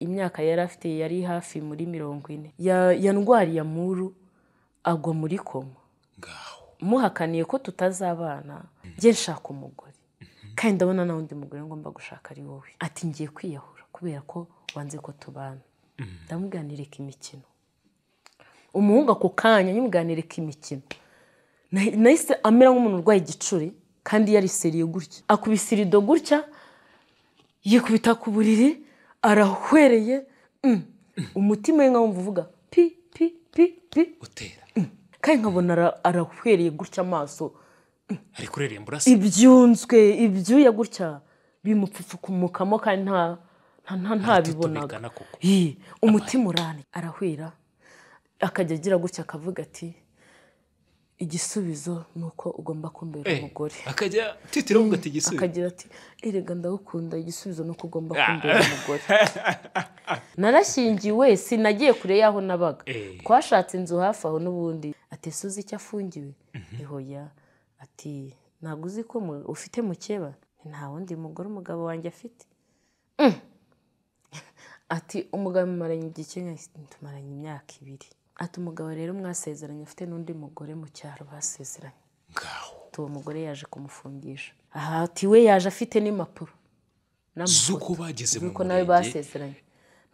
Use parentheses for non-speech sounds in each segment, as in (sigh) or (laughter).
imyaka yari afite yari hafi muri mirongo ine yandwariye amuru agwa muri koma muhakaniye ko tutazabana njye nshaka umugore kandi ndabona nta wundi mugore ngomba gushaka ari wowe ati ngiye kwiyahura kubera ko wanze ko tubana mm-hmm. ndamuganirika imikino umuhungu ako kanya nyimuganirika imikino nahise amera nk'umuntu urwaye igicuri kandi yariseriye gutya akubise gutya yikubita ku buriri arahwereye mm. umutima we wumva uvuga pi pi pi pi utera mm. kandi nkabona arahwereye gutya amaso mm. ari kurerera imburasi ibyunzwe ibyuya gutya bimupfupfukumukamo kandi nta ntabibonaga umutima urani arahwera akajya agira gutya akavuga ati igisubizo ni uko ugomba kumbera eh, umugore akajya titira mm, uvuga ati igisubizo akagira ati erega eh, ndagukunda igisubizo ni uko ugomba ah. kumbera umugore (laughs) narashyingiwe sinagiye kure y'aho nabaga eh. twashatse inzu hafi aho n'ubundi ati suzi icyo afungiwe ihoya mhm. ati ntabwo uzi ko ufite mukeba nta wundi mugore umugabo wanjye afite mm. (laughs) ati umugabo imaranye igihe tumaranye imyaka ibiri ati umugabo rero mwasezeranye afite n'undi mugore mu cyaro basezeranye uwo mugore yaje kumufungisha aha we yaje afite n'impapuro z'uko bageze mu murenge basezeranye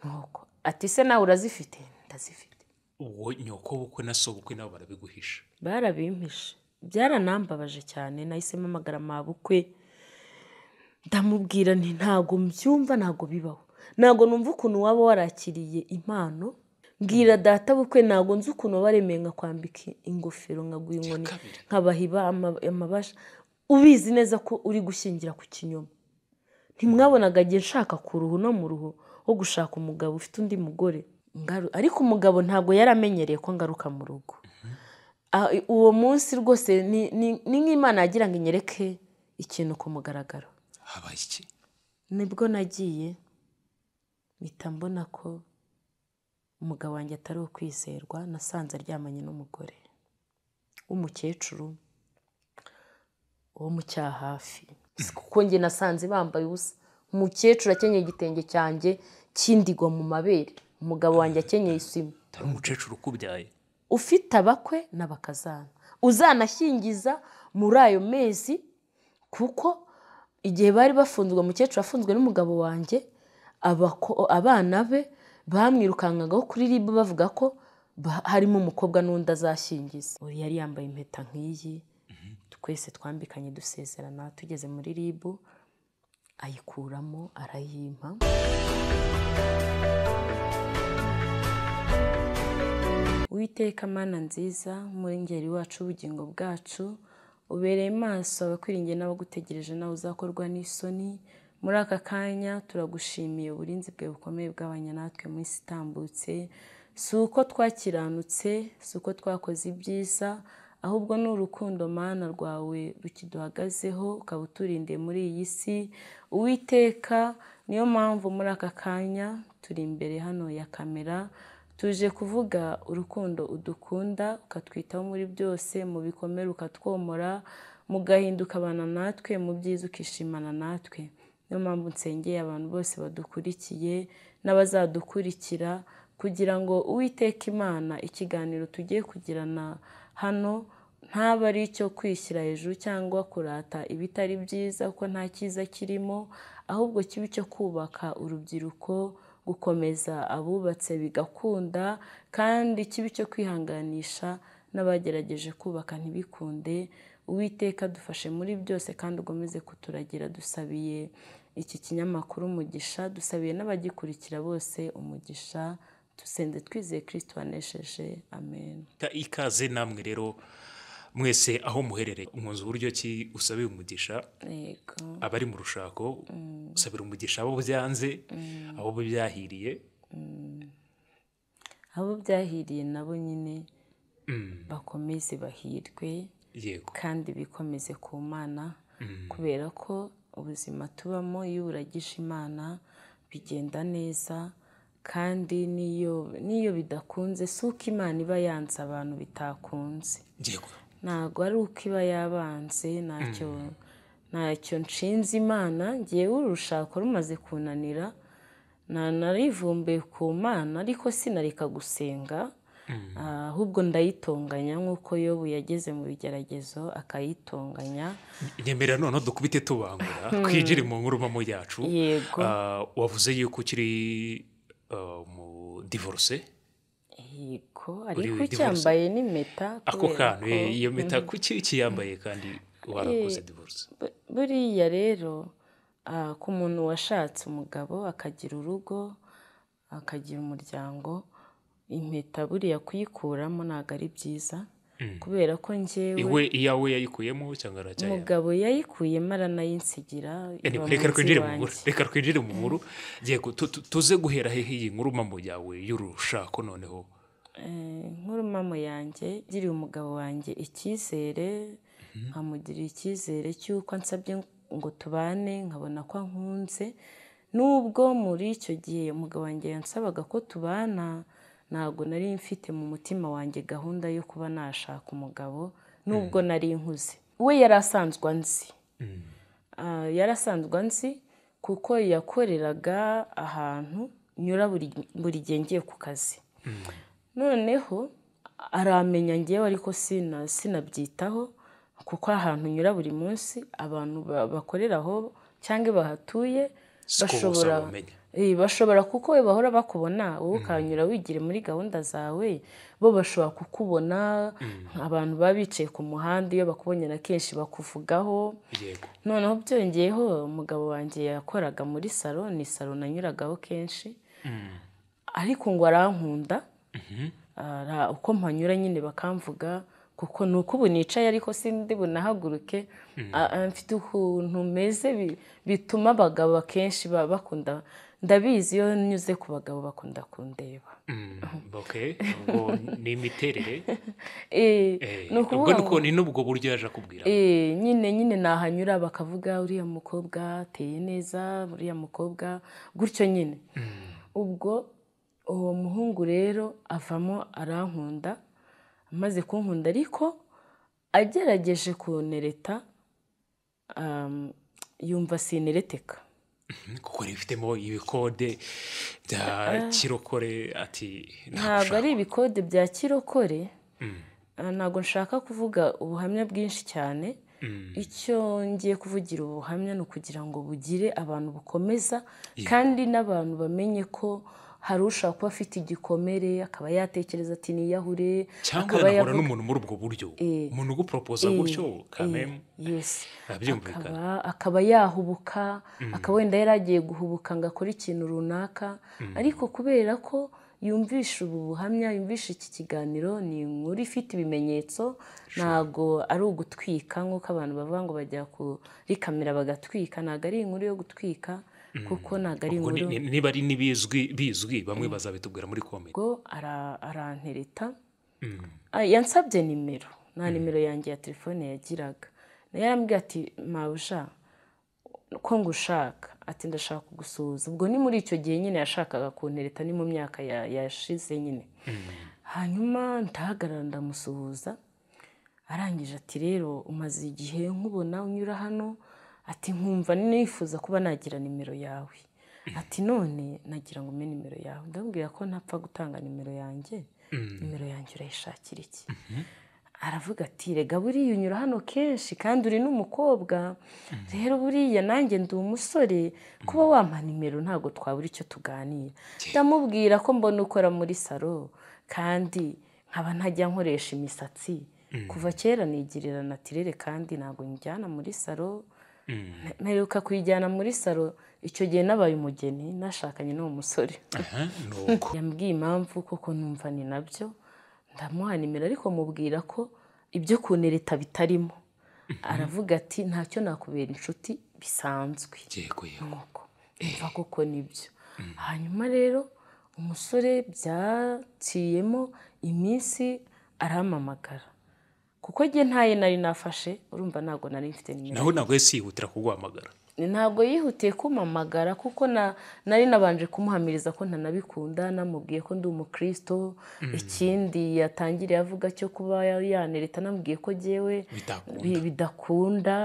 nuko ati se nawe urazifite ndazifite uwo nyoko bukwe na nabo barabiguhisha barabimpishe byaranambabaje cyane nahisemo amagara mabukwe ndamubwira nti ntago mbyumva ntago bibaho ntabwo numva ukuntu waba warakiriye impano mbwira data bukwe ntabwo nzi ukuntu baremeye kwambika ingofero nkaguha inkoni nkabahiba amabasha ubizi neza ko uri gushyingira ku kinyoma ntimwabonaga agiye nshaka ku ruhu no mu ruhu wo gushaka umugabo ufite undi mugore ariko umugabo ntabwo yari amenyereye ko ngaruka mu rugo mhm. ah, uwo munsi rwose ni nk'imana yagira ngo inyereke ikintu ku mugaragaro nibwo nagiye mpita mbona ko umugabo wanjye atari ukwizerwa nasanze aryamanye n'umugore w'umukecuru wo mu cyahafi kuko njye nasanze bambaye ubusa umukecuru akenyeye igitenge cyanjye cy'indigo mu mabere umugabo wanjye akenyeye isima utari umukecuru ukubyaye ufite abakwe n'abakazana uzanashyingiza muri ayo mezi kuko igihe bari bafunzwe umukecuru afunzwe n'umugabo wanjye abana be bamwirukankaga kuri ribu bavuga ko harimo umukobwa n'undi azashingiza uyu yari yambaye impeta nk'iyi twese twambikanye dusezerana tugeze muri ribu ayikuramo arayimpa witeka mana nziza umurengeri wacu ubugingo bwacu ubereye maso abakwiringiye n'abagutegereje nawe uzakorwa n'isoni muri aka kanya turagushimiye uburinzi bwe bukomeye bw'abanya natwe mu isi itambutse si uko twakiranutse si uko twakoze ibyiza ahubwo ni urukundo mana rwawe rukiduhagazeho ukaba uturindiye muri iyi si uwiteka niyo mpamvu muri aka kanya turi imbere hano ya kamera tuje kuvuga urukundo udukunda ukatwitaho muri byose mu bikomere ukatwomora mugahinduka abana natwe mu byiza ukishimana natwe niyo mpamvu nsengeye abantu bose badukurikiye n'abazadukurikira kugira ngo uwiteka imana ikiganiro tugiye kugirana hano ntaba ari icyo kwishyira hejuru cyangwa kurata ibitari byiza kuko nta cyiza kirimo ahubwo kiba icyo kubaka urubyiruko gukomeza abubatse bigakunda kandi kiba icyo kwihanganisha n'abagerageje kubaka ntibikunde uwiteka dufashe muri byose kandi ukomeze kuturagira dusabiye iki kinyamakuru umugisha dusabiye n'abagikurikira bose umugisha dusende twizeye kirisito wanesheje amen ikaze namwe rero mwese aho muherereye umwunzi uburyo ki usabiye umugisha abari mu rushako mm. usabira umugisha abo byanze mm. abo byahiriye mm. abo byahiriye nabo nyine bakomeze bahirwe kandi bikomeze ku mana kubera ko ubuzima tubamo iyo uragisha imana bigenda neza kandi n'iyo bidakunze si uko imana iba yanze abantu bitakunze ntabwo ari uko iba yabanze ntacyo mm. nshinze imana ngewe urushako rumaze kunanira nanarivumbuye ku mana ariko sinareka gusenga Mm. Ah, ahubwo ndayitunganya nk'uko yobu yageze mu bigeragezo akayitunganya nyemera none dukubite tubangura hmm. twinjire mu nkorubamu yacu ah, wavuze yuko ukiri ah, divorce yego ariko ucyambaye n'impeta ako kantu eh, iyo mpeta mm-hmm. kuki ukiyambaye kandi warakoze eh, divorce buriya rero ku muntu washatse umugabo akagira urugo akagira umuryango impeta buriya kuyikuramo ntabwo ari byiza mm. kubera ko njyewe iyawe yayikuyemo cyangwa aracyayemo umugabo yayikuyemo aranayinsigira reka twinjire mu nkuru reka twinjire mu nkuru tuze guhera hehe iyi nkuru mpamvu yawe y'urushako noneho eh, nkuru mama yanjye ngiriye umugabo wanjye icyizere mhm. nkamugirira icyizere cy'uko ansabye ngo tubane nkabona ko ankunze nubwo muri icyo gihe umugabo wanjye yansabaga ko tubana ntabwo nari mfite mu mutima wanjye gahunda yo kuba nashaka umugabo nubwo mm. nari nkuze we yari asanzwe anzi mm. ah, yari asanzwe anzi kuko yakoreraga ahantu nyura buri gihe ngiye ku kazi mm. noneho aramenya ngewe ariko sinabyitaho kuko ahantu nyura buri munsi abantu bakorera aho cyangwa bahatuye bashobora bashobora kuko we bahora bakubona wowe ukahanyura wigire muri gahunda zawe bo bashobora kukubona mm. abantu baba bicaye ku muhanda iyo bakubonye na kenshi bakuvugaho noneho byongeyeho umugabo wanjye yakoraga muri salo ni salo nanyuragaho kenshi mm. ariko ngo arankunda mm-hmm. uko mpanyura nyine bakamvuga kuko ni uko ubu nicaye ariko sindi bunahaguruke mm. mfite ukuntu meze bituma abagabo akenshi bakunda ndabizi iyo nyuze ku bagabo bakunda kundeba mm, ni imiterere (laughs) eh, eh, ubwo ni n'ubwo buryo yaje akubwira eh, nyine nyine nahanyura bakavuga uriya mukobwa ateye neza uriya mukobwa gutyo nyine mm. ubwo uwo muhungu rero avamo arankunda amaze kunkunda ariko agerageje kunereta yumva sinereteka Mhm. kuko rifitemo ibikode bya ah. kirokore ati ntabwo ari ibikode bya kirokore mm. ah, ntabwo nshaka kuvuga ubuhamya bwinshi cyane mm. icyo ngiye kuvugira ubuhamya buhamya ni ukugira ngo bugire abantu bukomeza kandi n'abantu bamenye ko hari ushobora kuba afite igikomere akaba yatekereza ati niyahure cyangwa yanahura n'umuntu muri ubwo buryo eh. umuntu uguporopoza eh. gutyo kamemu eh. akaba yahubuka mm. akaba wenda yari agiye guhubuka ngo akore ikintu runaka mm. ariko kubera ko yumvisha ubu buhamya yumvisha iki kiganiro ni inkuru ifite ibimenyetso ntabwo ari ugutwika nk'uko abantu bavuga ngo bajya kuri kamera bagatwika ntabwo ari inkuru yo gutwika Mm. kuko ntabwo ari inkuru niba ari n'ibizwi bizwi bamwe mm. bazabitubwira muri komedi ngo arantereta mm. ah, yansabye nimero nta nimero yanjye ya telefone yagiraga nayo yarambwiye ati mawusha ko ngushaka ati ndashaka gusuhuza ubwo ni muri icyo gihe nyine yashakaga kuntereta ni mu myaka yashize nyine hanyuma ntahagarara ndamusuhuza arangije ati rero umaze igihe nkubona unyura hano ati nkumva nifuza kuba nagira nimero yawe ati none nagira ngo umpe nimero yawe ndamubwira ko ntapfa gutanga nimero yanjye mm. nimero yanjye urayishakira iki mm-hmm. aravuga ati rega buriya unyura hano kenshi kandi uri n'umukobwa mm. rero buriya nanjye ndi umusore kuba mm. wampa nimero ntabwo twabura icyo tuganira ndamubwira ko mbona ukora muri salo kandi nkaba ntajya nkoresha imisatsi kuva kera nigirira natirere kandi ntabwo njyana muri salo mperuka mm. kuyijyana muri salo icyo gihe nabaye umugeni nashakanye n'uwo musore (laughs) yambwiye impamvu koko numva ni nabyo ndamuhanimira ariko mubwira ko ibyo kunereta bitarimo mhm. aravuga ati ntacyo nakubera inshuti bisanzwe nk'uko eh. mva koko nibyo mm. hanyuma rero umusore byaciyemo iminsi arampamagara kuko njye ntaye nari nafashe urumva ntabwo nari mfite nimero naho ntabwo yahise yihutira kuguhamagara ntabwo yihutiye kumamagara kuko nari nabanje kumuhamiriza ko ntanabikunda namubwiye ko ndi umukristo mm. ikindi yatangiriye avuga cyo kuba yanereta namubwiye ko ngewe bidakunda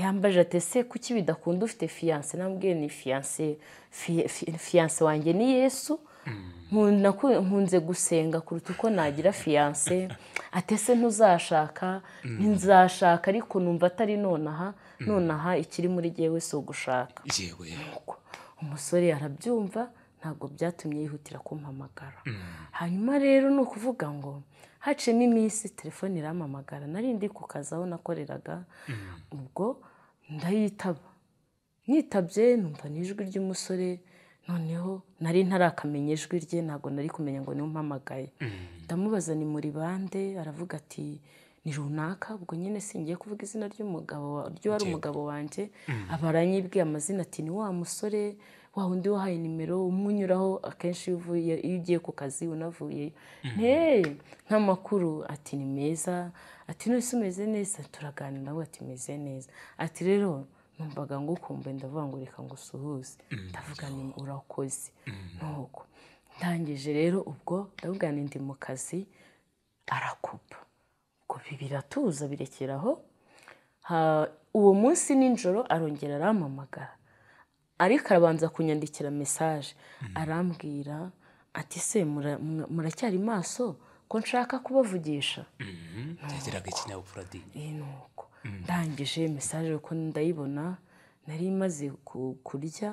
yambaje atese kuki bidakunda ufite fiyanse namubwiye ni fiyanse fiyanse wanjye ni yesu nkunze gusenga kuruta uko nagira fiyanse atese ntuzashaka mm. ntizashaka ariko numva atari nonaha nonaha ikiri muri yewe si ugushaka umusore arabyumva ntabwo byatumye yihutira kumpamagara mm. hanyuma rero ni ukuvuga ngo hacemo iminsi telefone irampamagara narindi ku kazi aho nakoreraga mm. ubwo ndayitaba nitabye numva n'ijwi ry'umusore noneho nari ntarakamenya ijwi rye ntabwo nari kumenya ngo nimumpamagaye mm. ndamubaza ni muri bande aravuga ati ni runaka ubwo nyine singiye kuvuga izina ry'umugabo ry'uwari umugabo wanjye mm. abaranyibwiye amazina ati ni wa musore wa wundi wahaye nimero umunyuraho akenshi iyo ugiye ku kazi unavuye mm. nk'amakuru ati ni meza ati none umeze neza turaganira nawe ati meze neza ati rero numvaga ngukumbuye ndavuga ngo reka ngo usuhuze mm. ndavuga ni urakoze mm. nuko ntangije rero ubwo ndavuga ndi mu kazi arakupa ubwo biratuza birekeraho uwo munsi nijoro arongera arampamagara ariko arabanza kunyandikira mesaje mm. arambwira ati se muracyari maso ko nshaka kubavugisha mm-hmm. yageraga ikinyabupfura di ni uko Mm. ndangije mesaje ko ndayibona nari maze kurya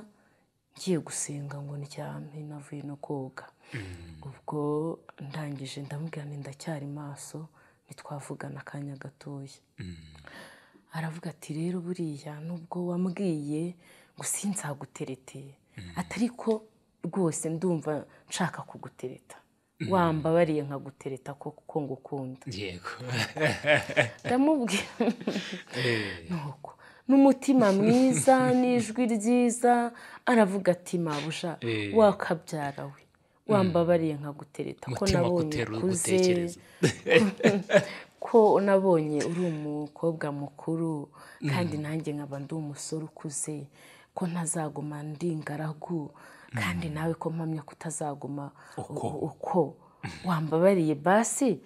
ngiye gusenga ngo ndyame navuye no koga mm. ubwo ndangije ndamubwira ndacyari maso ntitwavugana akanya gatoya mm. aravuga ati rero buriya nubwo wambwiye ngo sinzagutereteye atari ko rwose ndumva nshaka kugutereta Mm-hmm. wambabariye nkagutereta ko ngukunda yego (laughs) ndamubwira (laughs) eh. n'umutima mwiza (laughs) n'ijwi ryiza aravuga ati mabuja eh. wakabyara we mm. wambabariye nkagutereta ko nabonye ukuze ko nabonye uri umukobwa mukuru kandi mm. nanjye nkaba ndi umusore ukuze ko ntazaguma ndi ingaragu kandi mm. nawe ko mpamya kutazaguma uko wambabariye basi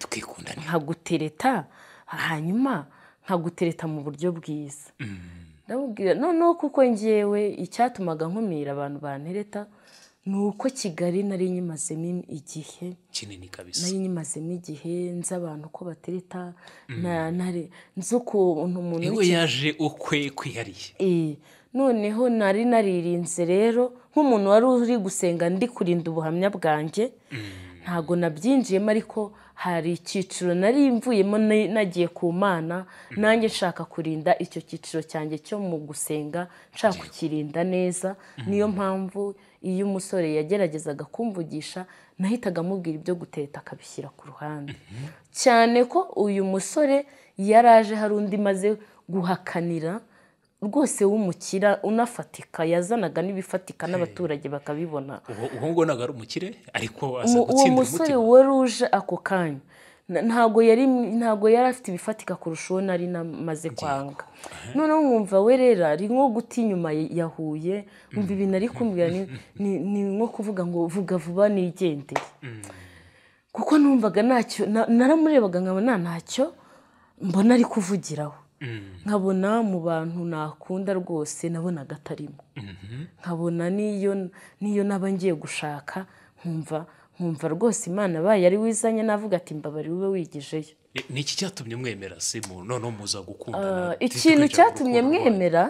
nkagutereta hanyuma nkagutereta mu buryo bwiza mm. ndamubwira noneho kuko ngewe icyatumaga nkumira abantu bantereta ni uko kigali nari nyimazemo igihe kinini kabisa nari nyimazemo igihe nzi abantu ko batereta mm. nzi ukuntu umuntu yaje ukwe kwihariye noneho nari naririnze rero nk'umuntu wari uri gusenga ndi kurinda ubuhamya bwanjye mm. ntabwo nabyinjiyemo ariko hari icyiciro nari mvuyemo nagiye ku mana mm. nanjye nshaka kurinda icyo cyiciro cyanjye cyo mu gusenga nshaka kukirinda neza mm. niyo mpamvu iyo umusore yageragezaga kumvugisha nahitaga amubwira ibyo guteta akabishyira ku ruhande mm-hmm. cyane ko uyu musore yari aje hari undi maze guhakanira rwose w'umukira unafatika yazanaga n'ibifatika n'abaturage bakabibona uwo nguwo ntabwo ari umukire ariko aza gutsindira umutima uwo musore wari uje ako kanya ntabwo yari yari afite ibifatika kurusha uwo nari namaze kwanga noneho mwumva we rero ari nko guta inyuma yahuye mwumva ibintu ari kumbwira ni nko kuvuga ngo vuga vuba nigendere mm. kuko numvaga ntacyo naramurebaga nkaba nta ntacyo mbona ari kuvugiraho Mm-hmm. nkabona mu bantu nakunda rwose nabona atarimo mm-hmm. nkabona n'iyo naba ngiye gushaka nkumva nkumva rwose imana abaye ari wizanye navuga ati mbabari ube wigijeyo ni iki cyatumye mwemera si mu noneho muza gukundana ah, ikintu cyatumye mwemera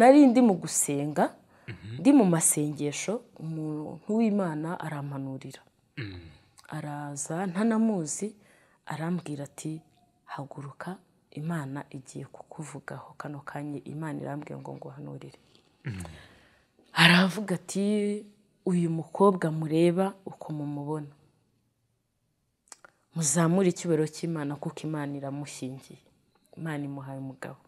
nari ndi mu gusenga mm-hmm. ndi mu masengesho umuntu w'imana arampanurira mm. araza ntanamuzi arambwira ati haguruka imana igiye kukuvugaho kano kanya imana irambwiye ngo nguhanurire mm. aravuga ati uyu mukobwa mureba uko mumubona muzamure icyubahiro cy'imana kuko imana iramushingiye imana imuhaye umugabo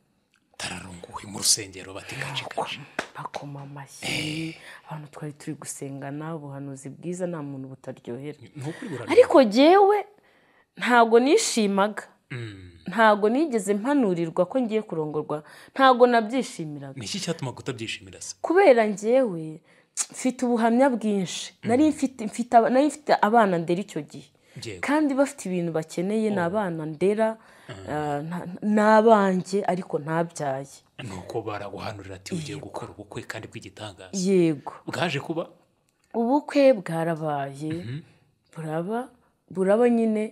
tararunguwe mu rusengero batekajekaje bakoma amashyi eh. abantu twari turi gusengana ubuhanuzi bwiza nta muntu butaryohera ariko ngewe Ntabwo nishimaga mm. ntabwo nigeze mpanurirwa ko ngiye kurongorwa ntago nabyishimiraga ni iki cyatuma kutabyishimira se kubera ngewe mfite ubuhamya bwinshi mm. nari mfite mfite abana ndera icyo gihe kandi bafite ibintu bakeneye oh. ni abana ndera mm. ah, ni ariko ntabyaye ni uko baraguhanurira ati ugiye gukora ubukwe kandi bw'igitangaza yego bwaje kuba ubukwe bwarabaye mm-hmm. buraba buraba nyine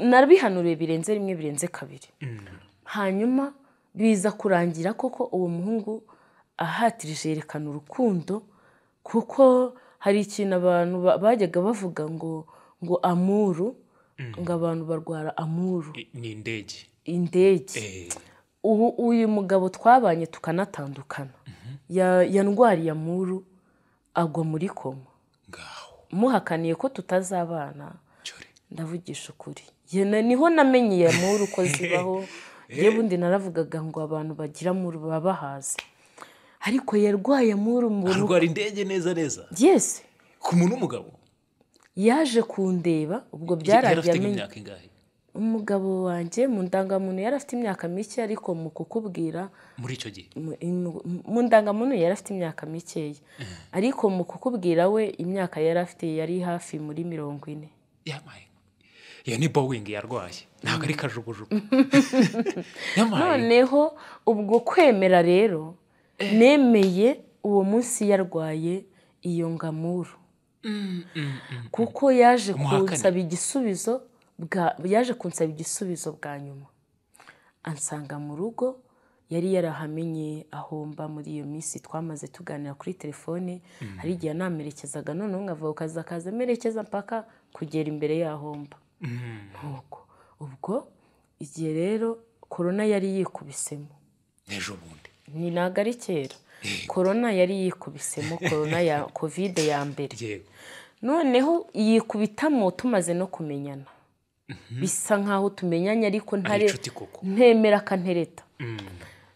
nabihanuriwe birenze rimwe birenze kabiri mm. hanyuma biza kurangira koko uwo muhungu ahatirije yerekana urukundo kuko hari ikintu abantu bajyaga bavuga ngo ngo amuru mm. ngo abantu barwara amuru ni indege indege eh. ubu uyu mugabo twabanye tukanatandukana mm-hmm. yarwariye amuru agwa muri koma muhakaniye ko tutazabana ndavugisha ukuri niho namenye iya uko zibaho (laughs) yewe undi naravugaga ngo abantu bagira muru baba bahazi ariko yarwaye mu umuntu arwara indege neza neza yesi ku muntu w'umugabo yaje kundeba ubwo byaragiye amenya umugabo wanjye mu ndangamuntu yari afite imyaka mike ariko mu kukubwira muri icyo gihe mu ndangamuntu yari afite imyaka mikeya eh. ariko mu kukubwira we imyaka yari afite yari hafi muri mirongo ine iyo ni bowingi yarwaye ntabwo ari kajugujugu mm. (laughs) noneho ubwo kwemera rero eh. nemeye uwo munsi yarwaye iyo ngamuru mm, mm, kuko yaje kunsaba igisubizo yaje kunsaba igisubizo bwa nyuma ansanga mu rugo yari yarahamenye ahomba muri iyo minsi twamaze tuganira kuri telefone hari igihe anamerekezaga noneho nkavuga akaza akaza amerekeza mpaka kugera imbere y'ahomba nkuko mm-hmm. ubwo igihe rero korona yari yikubisemo ejo bundi ni ntabwo ari kera korona yari yikubisemo korona ya kovide (laughs) ya mbere noneho yikubitamo tumaze no kumenyana mm-hmm. bisa nkaho tumenyanye ariko ntemera akantereta mm.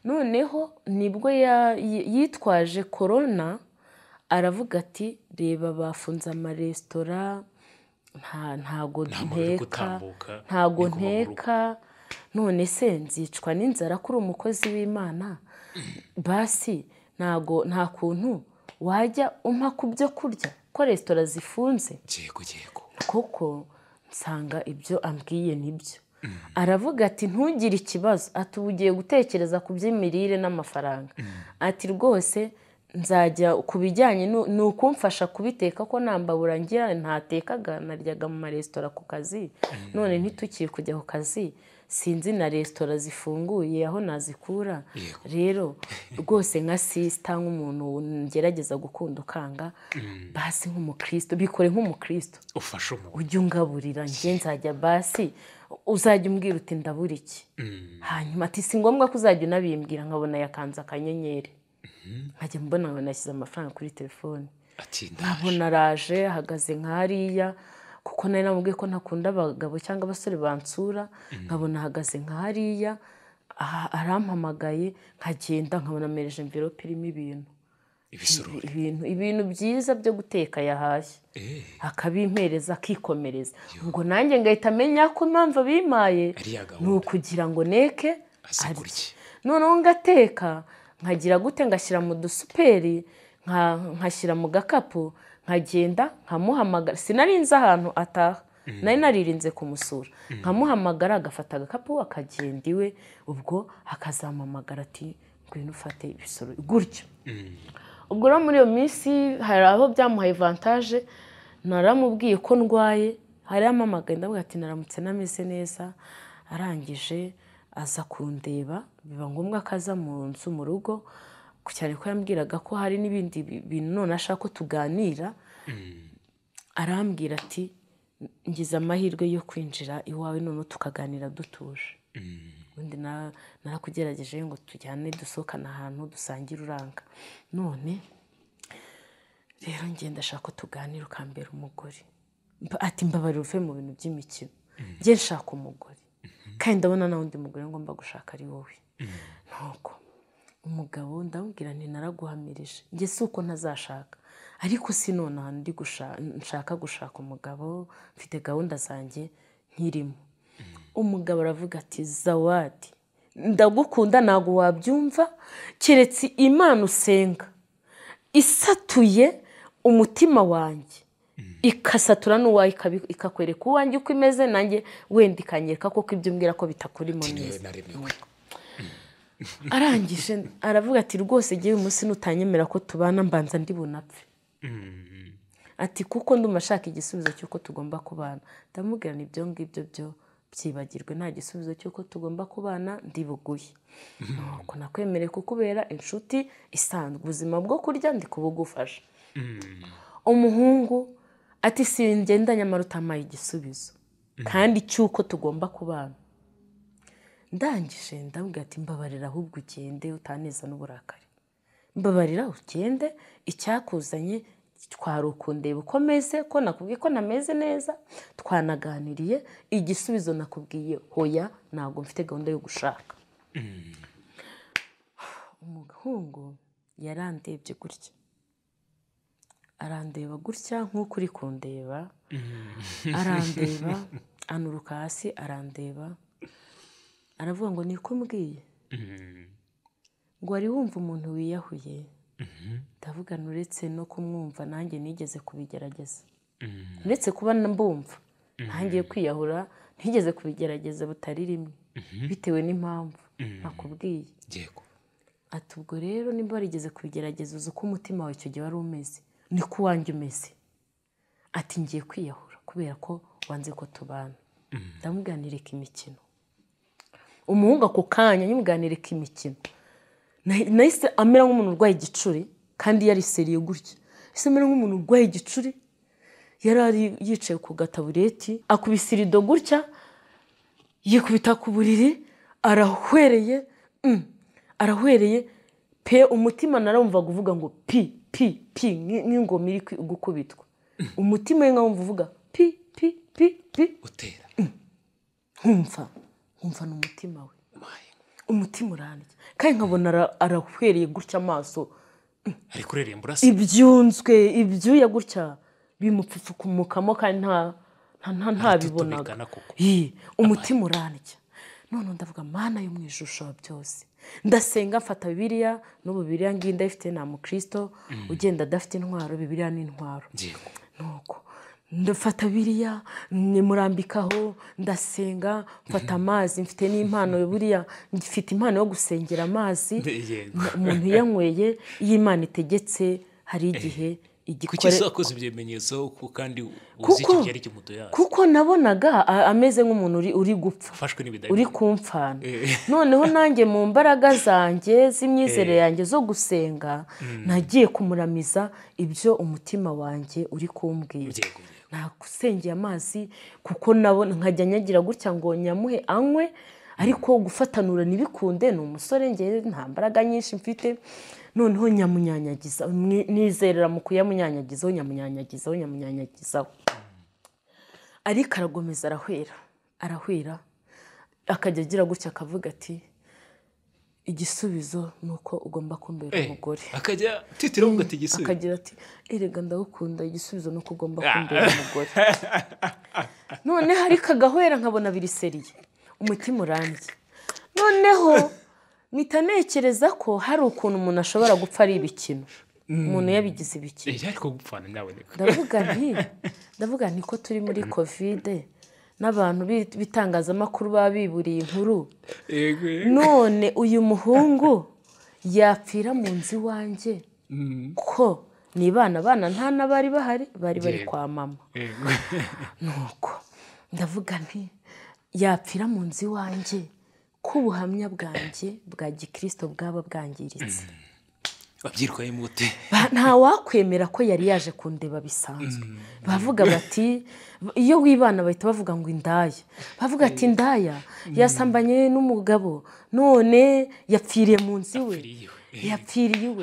noneho nibwo yitwaje korona aravuga ati reba bafunze amaresitora ntago nteka ntago nteka none se nzicwa n'inzara kuri umukozi w'imana basi ntago nta kuntu wajya umpa ku byo kurya ko resitora zifunze kuko nsanga ibyo ambwiye nibyo mm. aravuga ati ntugire ikibazo ati ubu ugiye gutekereza ku by'imirire n'amafaranga mm. ati rwose nzajya ku bijyanye ni ukumfasha kubiteka ko nambabura ngira ntatekaga naryaga mu maresitora ku kazi mm. none ntitukiye kujya ku kazi sinzi na resitora zifunguye aho nazikura rero rwose nka sisita nk'umuntu ngerageza gukunda ukanga mm. basi nk'umukristo bikore nk'umukristo ujye ungaburira njye nzajya basi uzajya umbwira uti ndabura iki mm. hanyuma ati si ngombwa ko uzajya unabimbwira nkabona yakanze akanyenyeri nkajya mbona nashyize amafaranga kuri telefone nkabona araje ahagaze nk'ariya kuko nari namubwiye ko ntakunda abagabo cyangwa abasore bansura mm. nkabona ahagaze nk'ariya arampamagaye nkagenda nkabona amereje mvirope irimo ibintu ibintu ibintu byiza byo guteka yahashye eh. akabimpereza akikomereza ubwo nanjye ngahita amenya ko impamvu abimaye ni ukugira ngo neke noneho ngateka nkagira gute ngashyira mu dusuperi nkashyira mu gakapu nkagenda nkamuhamagara sinarinze ahantu ataha mm. nari naririnze kumusura mm. nkamuhamagara agafata agakapu akagenda iwe ubwo akazamamagara ati ngwino ufate ibisoro gutyo mm. ubwo rero muri iyo minsi hari aho byamuhaye vantaje naramubwiye ko ndwaye hari amamagaye ndavuga ati naramutse nameze neza arangije aza kundeba biba ngombwa ko aza mu nzu mu rugo cyane ko yambwiraga ko hari n'ibindi bintu none ashaka ko tuganira mm. arambwira ati ngize amahirwe yo kwinjira iwawe none tukaganira dutuje mm. ubundi narakugerageje ngo tujyane dusohokane ahantu dusangire uranga none rero ngenda ashaka ko tuganira ukambera umugore ati mbabarira uve mu bintu by'imikino mm. nge nshaka umugore kandi ndabona nawe undi mugore ngomba gushaka ari wowe mm. ntabwo umugabo ndamubwira nti naraguhamirije njye si uko ntazashaka ariko si nonaha nshaka gushaka umugabo mfite gahunda zanjye nkirimo mm. umugabo aravuga ati zawadi ndagukunda ntabwo wabyumva keretse imana usenga isatuye umutima wanjye ikasatura n'uwawe ikakwereka uwanjye uko imeze nanjye wenda ikanyereka koko ibyo umbwira ko bitakurimo neza arangije aravuga ati rwose ngewe umunsi nutanyemera ko tubana mbanza ndi mm. ati kuko ndumva ashaka igisubizo cy'uko tugomba kubana ndamubwira ni ibyo ngibyo byo byibagirwe nta gisubizo cy'uko tugomba kubana ndibuguye nuko nakwemereye kukubera inshuti isanzwe ubuzima bwo kurya ndi kubugufasha mm. umuhungu ati singenda nyamara utamaye igisubizo mhm. kandi cy'uko tugomba kubana ndangije ndabwira ati mbabarira ahubwo ugende utaneza n'uburakari mbabarira ugende icyakuzanye twari ukundeba uko meze ko nakubwiye ko nameze neza twanaganiriye igisubizo nakubwiye hoya ntabwo mfite gahunda yo gushaka mhm. umuhungu yarandebye gutya arandeba gutya nk'uko uri kundeba mm-hmm. arandeba (laughs) anuruka hasi arandeba aravuga ngo niko mbwiye mm-hmm. ngo wari wumva umuntu wiyahuye mm-hmm. ndavuga uretse no kumwumva nanjye nigeze kubigerageza uretse kuba mbumva ntangiye kwiyahura ntigeze kubigerageza butari rimwe bitewe n'impamvu nakubwiye ati ubwo rero nimba warigeze kubigerageza uzi uko umutima wawe icyo gihe wari umeze niko uwanjye umeze ati ngiye kwiyahura kubera ko wanze ko tubana mm. ndamuganirika imikino umuhungu ako kanya nyamuganirika imikino nahise amera nk'umuntu urwaye igicuri kandi yari seriye gutya ese amera nk'umuntu urwaye igicuri yari ari yicaye ku gatabureti akubise irido gutya yikubita ku buriri arahwereye mm, arahwereye pe umutima narawumva kuvuga ngo pi pi pi nk'ingoma iri gukubitwa umutima we wumva uvuga pi pi pi pi utera nkumva nkumva ni umutima we umutima urambye kandi nkabona arahwereye gutya amaso mm. ari kureremba urasa ibyunzwe ibyuya gutya bimupfuka umukamo nta ntabibonaga umutima urandya none ndavuga mana yo mu ishusho byose ndasenga mfata bibiriya n'ubu bibiriya ngiyi ndayifite ni amukirisito mm. ugenda adafite intwaro bibiriya n’intwaro nuko ndafata biriya nimurambikaho ndasenga mfata mm-hmm. amazi mfite n'impano buriya mfite impano yo gusengera amazi (laughs) umuntu uyanyweye iyo imana itegetse hari eh. igihe igikore kuki ibimenyetso kandi uzi icyo byari kimuto yazo kuko nabonaga ameze nk'umuntu uri gupfa uri kumfana eh. (laughs) noneho nanjye mu mbaraga zanjye z'imyizere eh. yanjye zo gusenga hmm. nagiye kumuramiza ibyo umutima wanjye uri kumbwira nakusengeye amazi kuko nabona nkajya nyagira gutya ngo nyamuhe anywe ariko gufatanura ntibikunde ni umusore ngewe nta mbaraga nyinshi mfite noneho nyamunyanyagizaho nizerera mu kuyamunyanyagizaho nyamunyanyagizaho nyamunyanyagizaho ariko aragomeza arahwera arahwera akajya agira gutya akavuga ati igisubizo ni uko ugomba kumbera eh, umugore akajya titiraho ati igisubizo akagira ati erega ndagukunda igisubizo ni uko ugomba kumbera (laughs) umugore noneho ariko agahwera nkabona biriseriye umutima urambye noneho mpita ntekereza ko hari ukuntu umuntu ashobora gupfa ari ibikino umuntu yabigize ibikino eh, ndavuga (laughs) nti ndavuga nti ko turi muri kovide n'abantu b'itangazamakuru baba biburiye inkuru none uyu muhungu yapfira mu nzu iwanjye mm. ko bana bana nta n'abari bahari bari bari kwa mama (laughs) nuko ndavuga nti yapfira mu nzu iwanjye ko ubuhamya bwanjye bwa gikirisito bwaba bwangiritse babyirwayemo mm. ute ntawakwemera ko yari yaje kundeba bisanzwe mm. bavuga bati iyo wibana bahita bavuga ngo indaya bavuga ati mm. indaya yasambanye n'umugabo none yapfiriye mu nzu iwe eh. yapfiriye iwe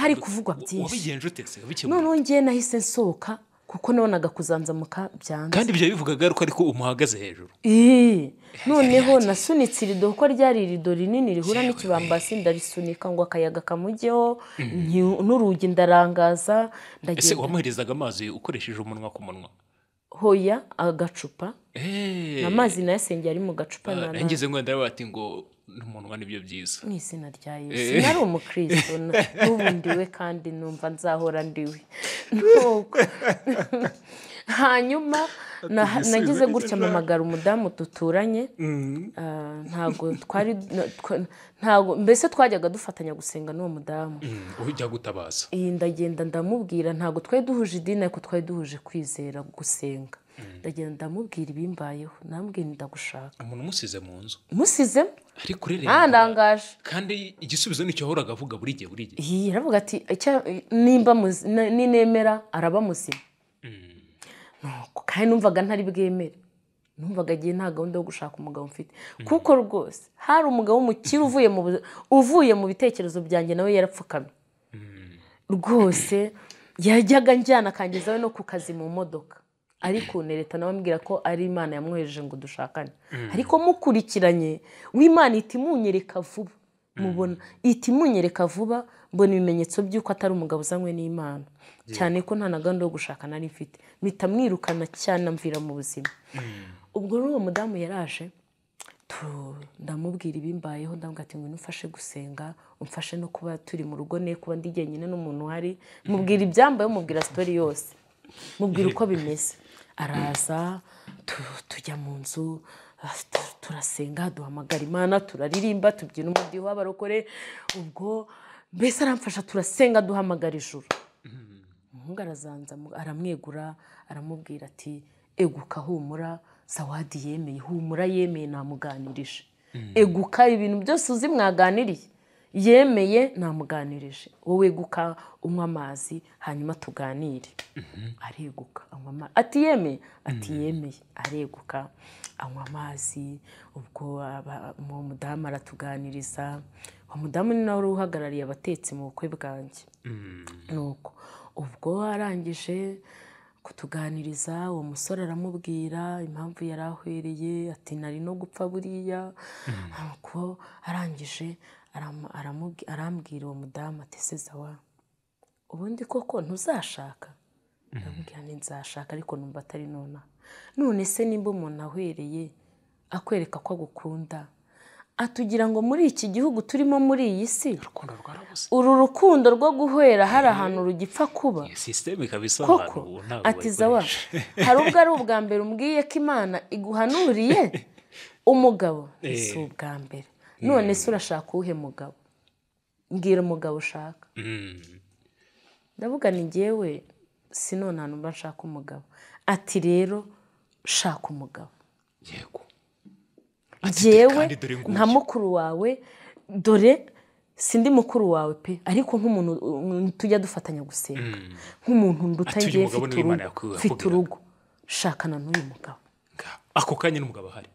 hari kuvugwa byinshi noneho ngewe nahise nsohoka kuko nabonaga kuzanzamuka byanze kandi ibyo bivugaga ari ariko umuhagaze hejuru eh, noneho nasunitse irido kuko ryari irido rinini rihura n'ikibambasi ndabisunika ngo akayaga kamujyeho mm. n'urugi ndarangaza ese wamuherezaga amazi ukoresheje umunwa ku munwa hoya agacupa eh. amazi nayo asengera ari mu gacupa ah, nangeze ngo ndabona bati ngo n'umunwa nibyo byiza mu izina rya yesu eh. nari umukristo n'ubundi we kandi numva nzahora ndiwe (laughs) hanyuma nagize gutya mpamagara umudamu duturanye mm. ah, ntabwo twari ntabwo mbese twajyaga dufatanya gusenga n'uwo mudamu mm, ujya gutabaza iyi ndagenda ndamubwira ntabwo twari duhuje idini ariko twari duhuje kwizera gusenga Hmm. ndagenda ndamubwira ibimbayeho ntambwira ndagushaka umuntu umusize mu nzu umusizemo ariko ntandangaje ah, kandi igisubizo nicyo ahoraga avuga buri gihe buri gihe iyi aravuga ati nimba nemera araba muzima hmm. kandi numvaga ntari bwemere numvaga agiye nta gahunda yo gushaka umugabo mfite hmm. kuko rwose hari umugabo w'umukire uvuye mu bitekerezo byanjye nawe yarapfukamye rwose yajyaga njyana akangezaho no ku kazi mu modoka ariko ni leta nawe ambwira ko ari imana yamwohereje ngo dushakane mm. ariko mukurikiranye w'imana itimunyereka vuba mm. mubona itimunyereka vuba mbona ibimenyetso by'uko atari umugabo uzanywe n'imana cyane ko nta na gahunda yo gushaka nari mfite mpita mwirukana cyane amvira mu buzima mm. ubwo uwo mudamu yaraje ndamubwira ibimbayeho ndambwira ati ngwino gusenga umfashe no kuba turi mu rugo ne kuba ndi jyenyine n'umuntu uhari mubwira ibyambaye mubwira sitori yose mubwira uko bimeze araza tujya mu nzu ah, turasenga duhamagara imana turaririmba tubyina umudiho w'abarokore ubwo mbese aramfasha turasenga duhamagara ijuru umuhungu arazanza aramwegura aramubwira ati eguka humura sawadi yemeye humura yemeye namuganirije hmm. eguka ibintu byose uzi mwaganiriye yemeye namuganirije wowe guka unywa amazi hanyuma tuganire mhm. areguka anywa amazi ati yemeye ati mhm. yemeye areguka anywa amazi ubwo umudamu aratuganiriza umudamu ni nawe uri uhagarariye abatetsi mu bukwe bwanjye mm. nuko ubwo arangije kutuganiriza uwo musore aramubwira impamvu yari ahwereye ati nari no gupfa buriya mm. arangije arambwira uwo mudamu ati ese zawa ubundi koko ntuzashaka ndamubwira mhm. ni nzashaka ariko numva atari nonaha none se nimba umuntu ahwereye akwereka ko agukunda atugira ngo muri iki gihugu turimo muri iyi si uru rukundo rwo guhera hari eh, ahantu rugipfa kuba koko ati zawa hari ubwo ari ubwa mbere umbwiye ko imana iguhanuriye (laughs) umugabo si eh. ubwa mbere none se urashaka uwuhe mugabo mbwira umugabo ushaka mm. ndavuga ni ngewe si none ahantu mba nshaka umugabo ati rero shaka umugabo yego ngewe nka mukuru wawe dore sindi mukuru wawe pe ariko nk'umuntu tujya dufatanya gusenga mm. nk'umuntu nduta ngewe mfite urugo shakana n'uyu mugabo ako kanya n'umugabo ahari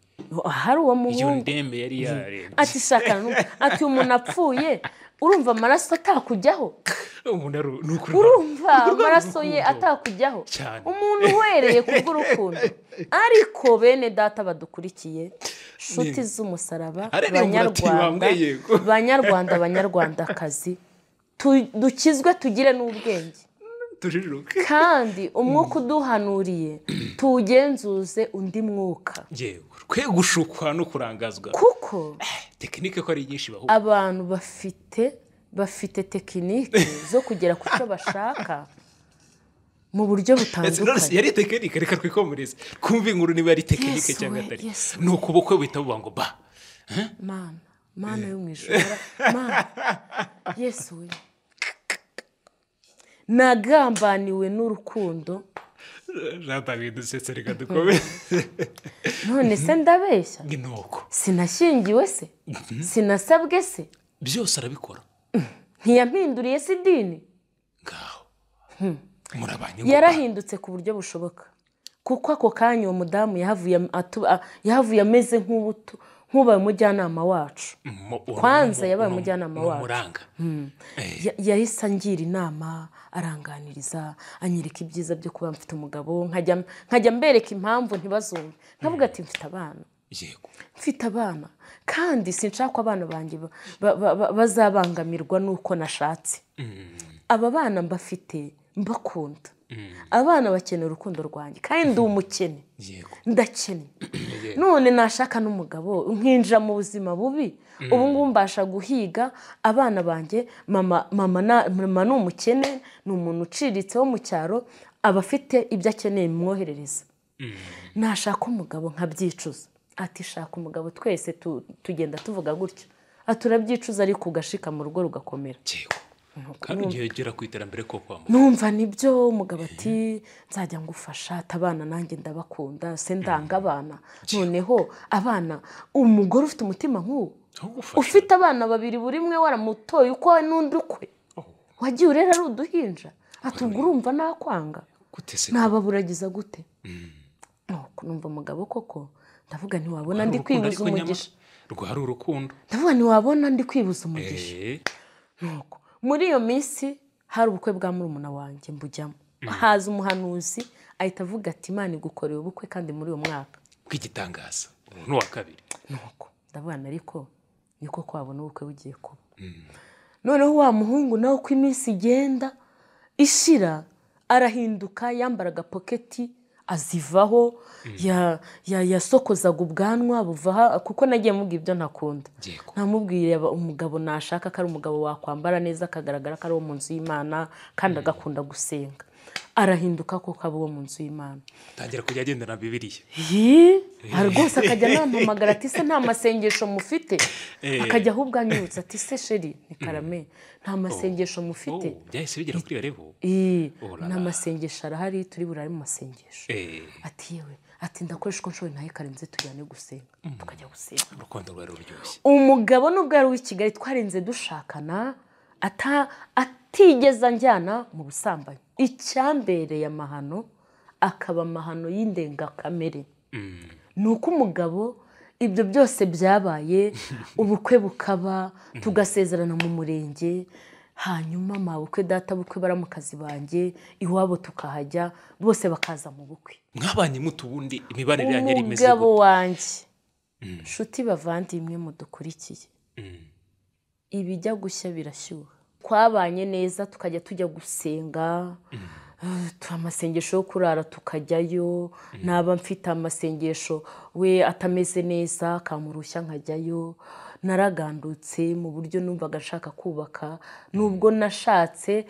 hari uwo muhungu ati sakana ati umuntu apfuye urumva amaraso atakujyaho urumva amaraso ye atakujyaho umuntu uhereye ku bw'urukundo (laughs) ariko bene data badukurikiye inshuti z'umusaraba banyarwanda (laughs) banyarwanda banyarwandakazi dukizwe tugire n'ubwenge kandi umwuka uduhanuriye (clears throat) tuwugenzuze undi mwuka yewe kwe gushukwa no kurangazwa kuko eh, tekinike ko ari nyinshi bahura abantu bafite bafite tekinike zo kugera ku cyo bashaka mu buryo eh, butandukanye yari tekinike reka twikomereze twumve inkuru niba ari tekinike cyangwa atari ni ukuboko buhita buba ngo ba eh? mama mama yo mu ijoro mama yesu we nagambaniwe n'urukundo ntatabiducecere reka dukomere none se ndabeshya ni uko sinashyingiwe se sinasabwe se byose arabikora ntiyampinduriye se idini ngaho yarahindutse ku buryo bushoboka kuko ako kanya uwo mudamu yahavuye ameze nk'ubuto nk'ubaye umujyanama wacu kwanza yabaye umujyanama wacu yahise angira inama aranganiriza anyereka ibyiza byo kuba mfite umugabo nkajya mbereka impamvu ntibazumve nkavuga ati mfite abana mfite abana kandi sinshaka ko abana banjye bazabangamirwa n'uko nashatse mm. aba bana mbafite mbakunda mm. abana bakenera urukundo rwanjye kandi ndi umukene ndakene none nashaka n'umugabo nkinjira mu buzima bubi Mm. ubu ngubu mbasha guhiga abana banjye mama mama ni umukene ni umuntu uciriritse wo mu cyaro aba afite ibyo akeneye bimwoherereza mm. nashaka umugabo nkabyicuza ati shaka umugabo twese tugenda tuvuga gutyo turabyicuza ariko ugashikama urugo rugakomera kandi igihe ugera ku iterambere ko kwa muganga numva nibyo umugabo eh. ati nzajya ngufasha abana nanjye ndabakunda se mm. ndanga abana noneho abana umugore ufite umutima nk'uwo ufite abana babiri buri umwe waramutoye uko n'undi ukwe oh. wagiye urera ari uduhinja atubwo urumva nakwanga ntababuragiza gute mm. oh, numva umugabo koko ndavuga ntiwabona ndi kwibuza umugisha rwari urukundo ndavuga ntiwabona ndi kwibuza umugisha eh. muri iyo minsi hari ubukwe bwa murumuna wanjye mbujyamo mm. haza umuhanuzi ahita avuga ati imana igukoreye ubukwe kandi muri uyu mwaka bw'igitangaza umuntu kabiri ndavuga ariko niko kwabona ubukwe bugiye kuba mm. noneho wa muhungu nawe uko iminsi igenda ishira arahinduka yambaraga agapoketi azivaho mm. yasokozaga ubwanwa buvaha kuko nagiye mubwira ibyo ntakunda ntamubwire umugabo nashaka ko ari umugabo wakwambara neza akagaragara ko ari uwo mu nzu y'imana kandi mm. agakunda gusenga arahinduka kuko aba mu nzu y'imana atangira kujya agendana bibiriya rwose akajya anampamagara ati se nta masengesho mufite eh. akajya ahubwo anyibutsa ati se sheri ni mm. karame nta oh. masengesho mufite oh, byahise bigera kuri rebu nta masengesho arahari turi burare mu masengesho eh. ati yewe ati ndakoresha uko nshoboye ntahe karenze tujyane gusenga mm. tukajya gusenga umugabo nubwo yari uw'i kigali twarenze dushakana atigeze anjyana mu busambanyi icyambereye amahano akaba amahano y'indengakamere mm. ni uko umugabo ibyo byose byabaye (laughs) ubukwe bukaba tugasezerana mu murenge hanyuma mabukwe data bukwe baramukazi banjye iwabo tukahajya bose bakaza mu bukwe mwabanye mutu ubundi imibanire yanyu imeze gutya umugabo wanjye inshuti mm. bavandimwe mudukurikiye mm. ibijya gushya birashyuha twabanye neza tukajya tujya gusenga mm. amasengesho yo kurara tukajyayo mm. naba mfite amasengesho we atameze neza akamurushya nkajyayo naragandutse mu buryo numvaga nshaka kubaka mm. nubwo nashatse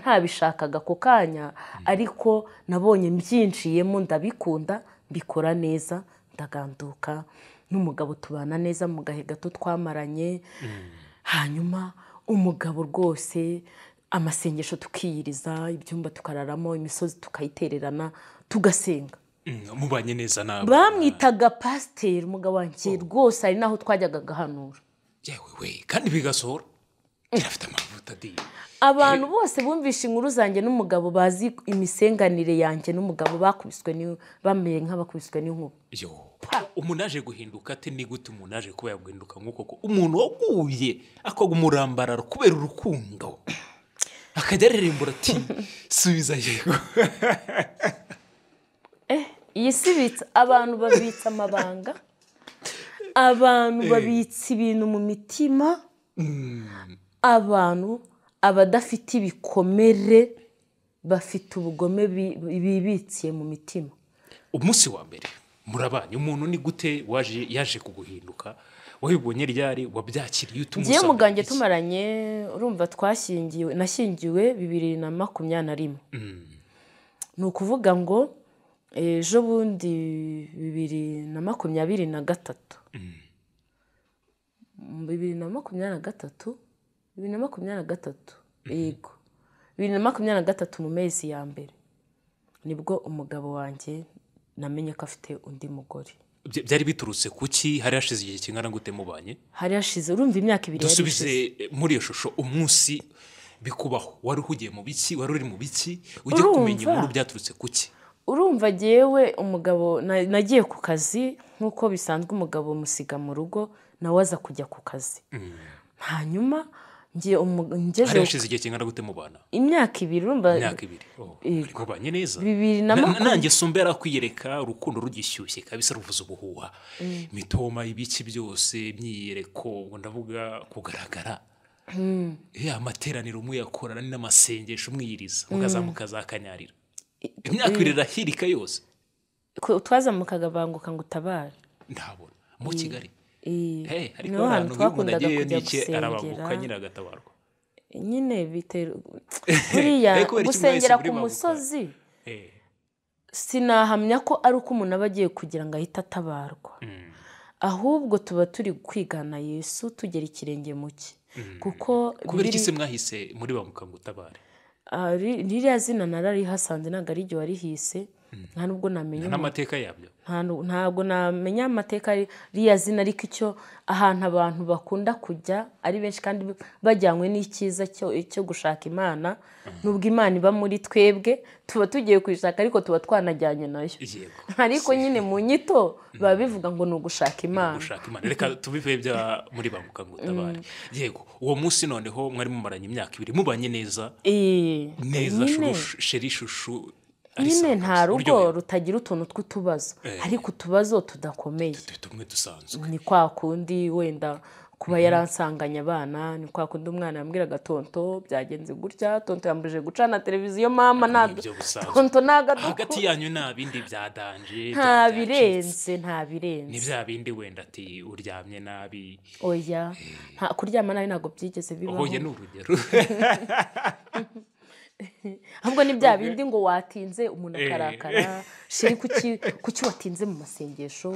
ntabishakaga ako kanya ariko nabonye mbyinjiyemo ndabikunda mbikora neza ndaganduka n'umugabo tubana neza mu gahe gato twamaranye hanyuma umugabo rwose amasengesho tukiyiriza ibyumba tukararamo imisozi tukayitererana tugasenga mm, mubanye neza nawe bamwitaga pasiteri umugabo wanjye oh. rwose ari n'aho twajyaga agahanura yewe we kandi bigasohora irafite amavuta adiye abantu bose bumvishe inkuru zanjye n'umugabo bazi imisenganire yanjye n'umugabo bakubiswe bameye nk'abakubiswe n'inkuba umuntu aje guhinduka ati ni gute umuntu aje kuba yaguhinduka nk'uko koko umuntu waguye akamurambarara kubera urukundo (clears throat) akajya arerembura ati subiza yego (laughs) eh, iyi si bitsa abantu babitsa amabanga abantu eh. babitsa ibintu mu mitima mm. abantu abadafite ibikomere bafite ubugome bibitsiye mu mitima umunsi wa mbere murabanye umuntu ni gute waje yaje kuguhinduka wabibonye ryari wabyakiriye utumusanga ngewe mugange tumaranye urumva twashyingiwe nashyingiwe bibiri na makumyabiri na rimwe mm. ni ukuvuga ngo ejo bundi bibiri na makumyabiri na gatatu mm. bibiri na makumyabiri na gatatu bibiri na makumyabiri na gatatu mhm. yego bibiri na makumyabiri na gatatu mu mezi ya mbere nibwo umugabo wanjye namenye ko afite undi mugore byari biturutse ku ki hari hashize igihe kingana gute mubanye hari hashize urumva imyaka ibiri dusubize muri iyo shusho umunsi bikubaho wari uhugiye mu biki wari uri mu biki ujye kumenya inkuru byaturutse ku ki urumva ngewe umugabo nagiye ku kazi nk'uko bisanzwe umugabo musiga mu rugo nawe aza kujya ku kazi mm. hanyuma hari hashize igihe kingana gute mubana imyaka ibiri urumva imyaka ibiri mubanye oh, neza nanjye sumbera kwiyereka urukundo rugishyushye kabisa ruvuze ubuhuha imitoma mm. ibiki byose imyiyereko ndavuga kugaragara mm. eh, amateraniro muyakorana n'amasengesho mwiyiriza mukazamuka mm. za kanyarira imyaka ibiri irahirika yose twazamukaga banguka ngo utabare ntabona mu kigali he ariko ahantu nk'umuntu agiye nyine agatabarwa (laughs) gusengera ku musozi eh. sinahamya ko ari uko umuntu aba agiye kugira ngo ahite atabarwa mm. ahubwo tuba turi kwigana yesu tugera ikirenge mu cye mm. kuko kubera iki se mwahise muri bamuka ngo ah, ririya zina nararihasanze ntabwo ari igihe warihise Hmm. nta nubwo namenya n'amateka yabyo ntabwo namenya amateka ririya zina ariko icyo ahantu abantu bakunda kujya ari benshi kandi bajyanywe n'icyiza cyo gushaka imana hmm. nubwo imana iba muri twebwe tuba tugiye kuyishaka ariko tuba twanajyanye nayo ariko nyine mu nyito hmm. biba bivuga ngo ni ugushaka imana reka (laughs) tubive bya muri ba mukangutabare yego uwo munsi noneho mwari mumaranye imyaka ibiri mubanye neza neza sheri nyine nta rugo rutagira utuntu tw'utubazo eh. ariko utubazo tudakomeye ni kwa kundi wenda kuba mhm. yaransanganye abana ni kwa kundi umwana yambwiraga tonto byagenze gutya tonto yambujije gucana televiziyo mama tonto ntabwo hagati yanyu nta bindi byadanje nta birenze nta birenze ni bya bindi wenda ati uryamye nabi oya eh. kuryama nabi ntabwo byigeze bibaho oya ni urugero (laughs) (laughs) (laughs) ahubwo ni bya eh, bindi ngo watinze umuntu eh, akarakara eh. sheri kuki watinze mu masengesho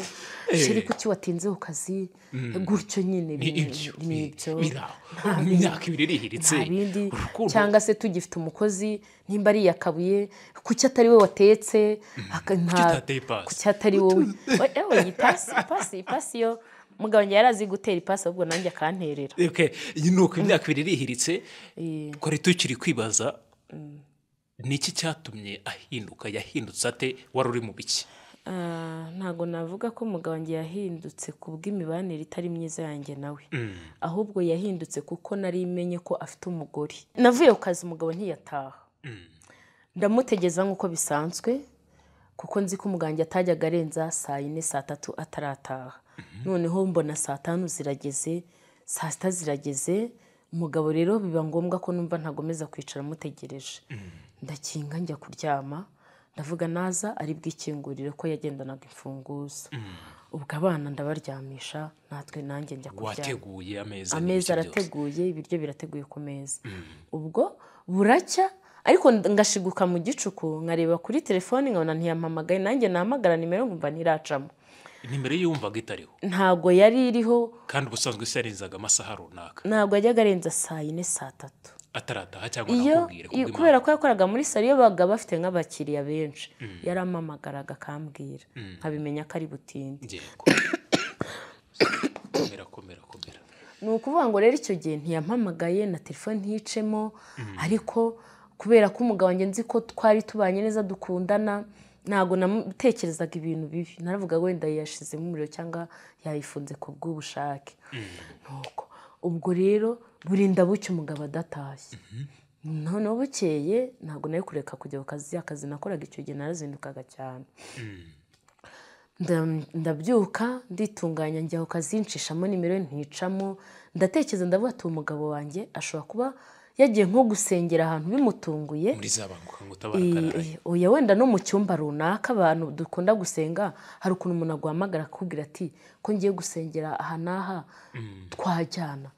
sheri kuki watinze ku kazi mm. gutyo nyine ni ibyo imyaka ibiri irihiritse cyangwa se tugifite umukozi nimba ari iyakabuye kuki atari we watetse mm. kuki atari wowe (laughs) ipasi ipasi yo mugabanya yari azi gutera ipasi ahubwo nanjye akanterera ni uko imyaka ibiri irihiritse twari tukiri kwibaza ni iki cyatumye ahinduka yahindutse ate wari uri mu biki ah, ntabwo navuga ko umugabo wanjye yahindutse ku bw'imibanire itari myiza yanjye nawe mm. ahubwo yahindutse kuko nari imenye ko afite umugore navuye ku kazi umugabo ntiyataha mm. ndamutegeza nk'uko bisanzwe kuko nzi ko umuganga atajyaga arenza saa yine saa tatu atarataha mm-hmm. noneho mbona saa tanu zirageze saa sita zirageze umugabo rero biba ngombwa ko numva ntakomeza kwicara mutegereje mm. ndakinga njya kuryama ndavuga naza ari bwikingurire ko yagendanaga imfunguzo mm. ubwo abana ndabaryamisha natwe nanjye njya kuryama ameza arateguye ibiryo birateguye ku meza mm. ubwo buracya ariko ngashiguka mu gicuku nkareba kuri telefoni nkabona ntiyampamagaye nanjye nahamagara nimero nkumva ntiracamo nimero yumvaga itariho ntabwo yari iriho kandi ubusanzwe isi yarenzaga amasaha runaka ntabwo yajyaga arenza saa yine saa tatu atarataha cyangwa nakubwire kubera ko yakoraga muri salo baga bafite nk'abakiriya benshi mm. yaramamagaraga akambwira mm. nkabimenya ko ari butinde (coughs) ni ukuvuga ngo rero icyo gihe ntiyampamagaye na telefone nticemo mm. ariko kubera ko umugabo nzi ko twari tubanye neza dukundana ntabwo natekerezaga ibintu bibi naravuga wenda yashizemo umuriro cyangwa yayifunze ku bw'ubushake nuko ubwo rero burinda buke umugabo adatashye noneho bukeye ntabwo nari kureka kujya ku kazi akazi nakoraga icyo gihe narazindukaga cyane ndabyuka nditunganya njya ku kazi ncishamo nimero nticamo ndatekereza ndavuga ati umugabo wanjye ashobora kuba yagiye nko gusengera ahantu bimutunguye Uya eh, eh, wenda no mu cyumba runaka abantu dukunda gusenga hari ukuntu umuntu aguhamagara akubwira ati ko ngiye gusengera aha n'aha mm. twajyana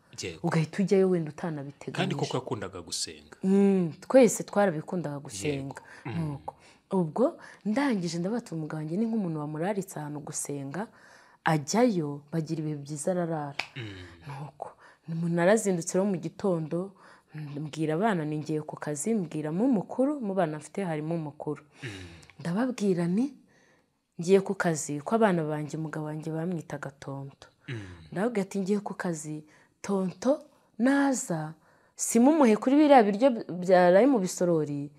ugahita ujyayo wenda utanabiteganyije kandi kuko yakundaga gusenga mm, twese twarabikundaga gusenga mm. nuko ubwo ndangije ndabatuma umugabo ni nk'umuntu wamuraritse ahantu gusenga ajyayo bagira ibihe byiza ararara nuko umuntu arazindutse mu gitondo mbwira abana ni ngiye ku kazi mbwira mu mukuru mu bana afite harimo umukuru mm. ndababwira ni ngiye ku kazi ko abana banjye umugabo wanjye bamwitaga tonto mm. ndababwira ati ngiye ku kazi tonto naza simumuhe kuri biriya biryo byaraye mu bisorori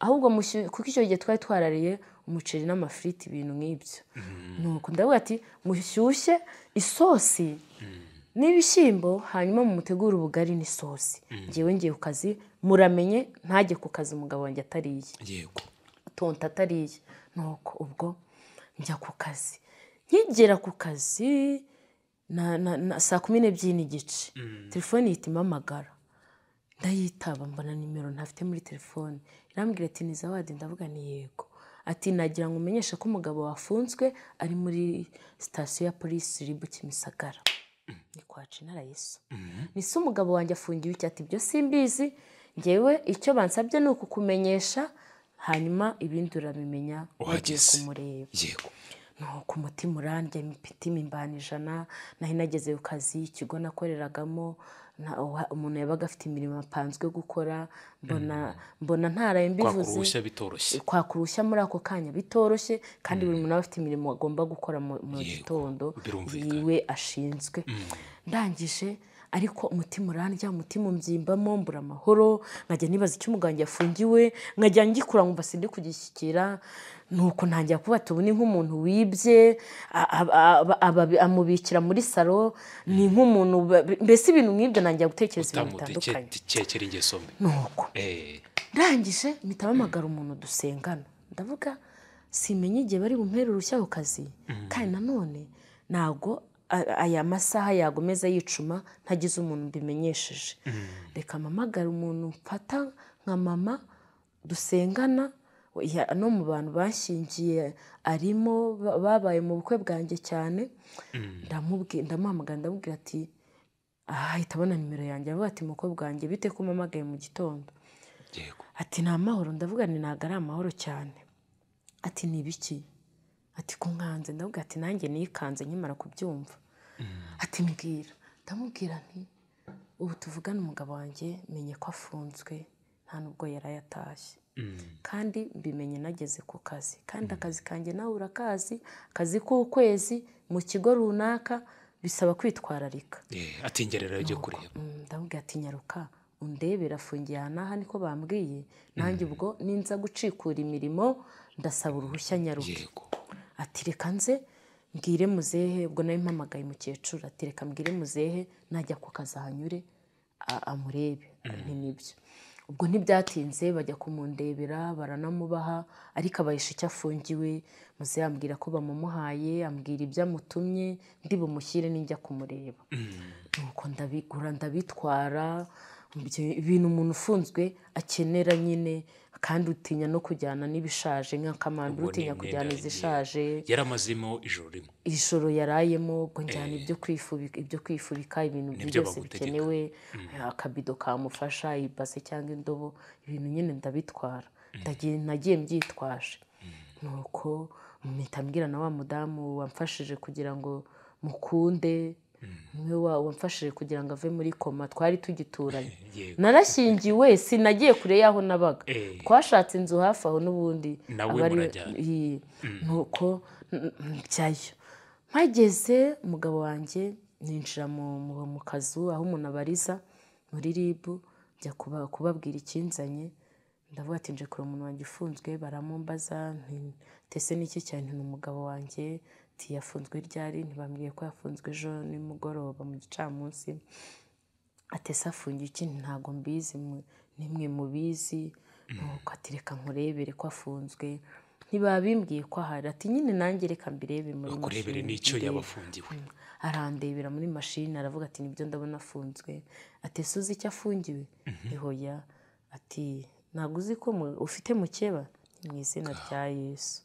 ahubwo kuko icyo gihe twari twarariye umuceri n'amafiriti ibintu nk'ibyo mm. nuko ndavuga ati mushyushye isosi n'ibishyimbo hanyuma mumutegure ubugari n'isosi mm. ngewe ngiye ku kazi muramenye ntajye ku kazi umugabo wanjye atariye yego tonta atariye nuko ubwo njya ku kazi nkigera ku kazi na saa kumi n'ebyiri n'igice mm. telefone ihita impamagara ndayitaba mbona nimero ntafite muri telefone irambwira ati niza wadi ndavuga ni yego ati nagira ngo umenyeshe ko umugabo wafunzwe ari muri sitasiyo ya polisi ribu kimisagara ni kwa Yesu mbese mhm. umugabo wanjye afungiwe icyo ati simbizi ngewe icyo bansabye ni ukukumenyesha hanyuma ibindi urabimenya wagiye kumureba nuko umutima urandya imitima imbana ijana naho inageze ku kazi ikigo nakoreragamo umuntu yabaga afite imirimo apanzwe gukora mbona ntaraye mbivuze kwaka uruhushya muri ako kanya bitoroshye kandi buri mm. muntu aba afite imirimo agomba gukora mu gitondo yiwe ashinzwe mm. ndangije ariko umutima urandya umutima umbyimba mbura amahoro nkajya nibaza icyo umuganga yafungiwe nkajya ngikura nkumva ndi kugishyikira nuko ntangira kuba tubone nk'umuntu wibye amubikira muri salo ni nk'umuntu mbese ibintu nk'ibyo ntangira gutekereza ibintu bitandukanye utamutse ingeso eh. ndangije mpita mm. mpamagara umuntu dusengana ndavuga simenya igihe bari bumpere urushya ku kazi mm. kandi nanone ntabwo aya masaha yagomeza yicuma ntagize umuntu mbimenyesheje mm. reka mpamagare umuntu mfata nka mama dusengana no mu bantu bashyingiye arimo babaye mu bukwe bwanjye cyane mm. ndamuhamagara ndamubwira ati ahita abona nimero yanjye aravuga ati mukobwa wanjye bite ko umamagaye mu gitondo ati ni amahoro ndavuga ni ntabwo ari amahoro cyane ati ni ibiki ati kumwanze ndavuga ati nanjye nikanze nkimara kubyumva ati mbwira ndamubwira nti ubu tuvugane umugabo wanjye menye ko afunzwe nta nubwo yari yatashye mm. kandi mbimenye nageze ku kazi kandi mm. akazi kanjye nawe urakazi akazi k'ukwezi mu kigo runaka bisaba kwitwararika eh, atingerera ujye kureba mm, ndamubwira ati nyaruka undebera afungiye aha n'aha niko bambwiye nanjye ubwo ninza gucikura imirimo ndasaba uruhushya nyaruke ati reka nze mbwire muzehe ubwo nawe mpamagaye umukecuru ati reka mbwire muzehe najya ku kazi ahanyure amurebe mm. nibyo ubwo ntibyatinze bajya kumundebera baranamubaha ariko abayisha icyo afungiwe muze yambwira ko bamumuhaye ambwira ibyo amutumye ndi bumushyire n'ijya kumureba mm. nuko ndabigura ndabitwara ibintu umuntu ufunzwe akenera nyine kandi utinya no kujyana n'ibishaje nk'akamandu utinya kujyana izishaje yaramazemo ijoro rimwe ijoro yarayemo ngo njyana eh. ibyo kwifubika ibyo kwifubika ibintu byose bikenewe mm. eh, akabido kamufasha ibase cyangwa indobo ibintu nyine ndabitwara mm. nagiye mbyitwaje mm. nuko mpita mbwira na wa mudamu wamfashije kugira ngo mukunde niwe mm. wamfashije kugira ngo ave muri koma twari tugituranye (laughs) narashyingiwe sinagiye kure y'aho nabaga eh. twashatse inzu hafi aho n'ubundi mm. nuko njyayo mpageze umugabo wanjye ninjira mu kazu aho umuntu abariza muri ribu njya kubabwira ikinzanye ndavuga ati nje kureba umuntu wanjye ufunzwe baramumbaza ntese n'iki cyane ni umugabo wanjye ati yafunzwe ryari ntibambwiye ko yafunzwe ejo nimugoroba mu gicamunsi ati ese afungiye iki ntabwo mbizi nimwe mubizi mm. nuko ati reka nkurebere ko afunzwe ntibabimbwiye ko ahari ati nyine nanjye reka mbirebe muri mashini n'icyo yabafungiwe mm. arandebera muri mashini aravuga ati nibyo ndabona afunzwe ati ese uzi icyo afungiwe ihoya mhm. ati ntabwo uzi ko ufite mukeba mu izina ah. rya yesu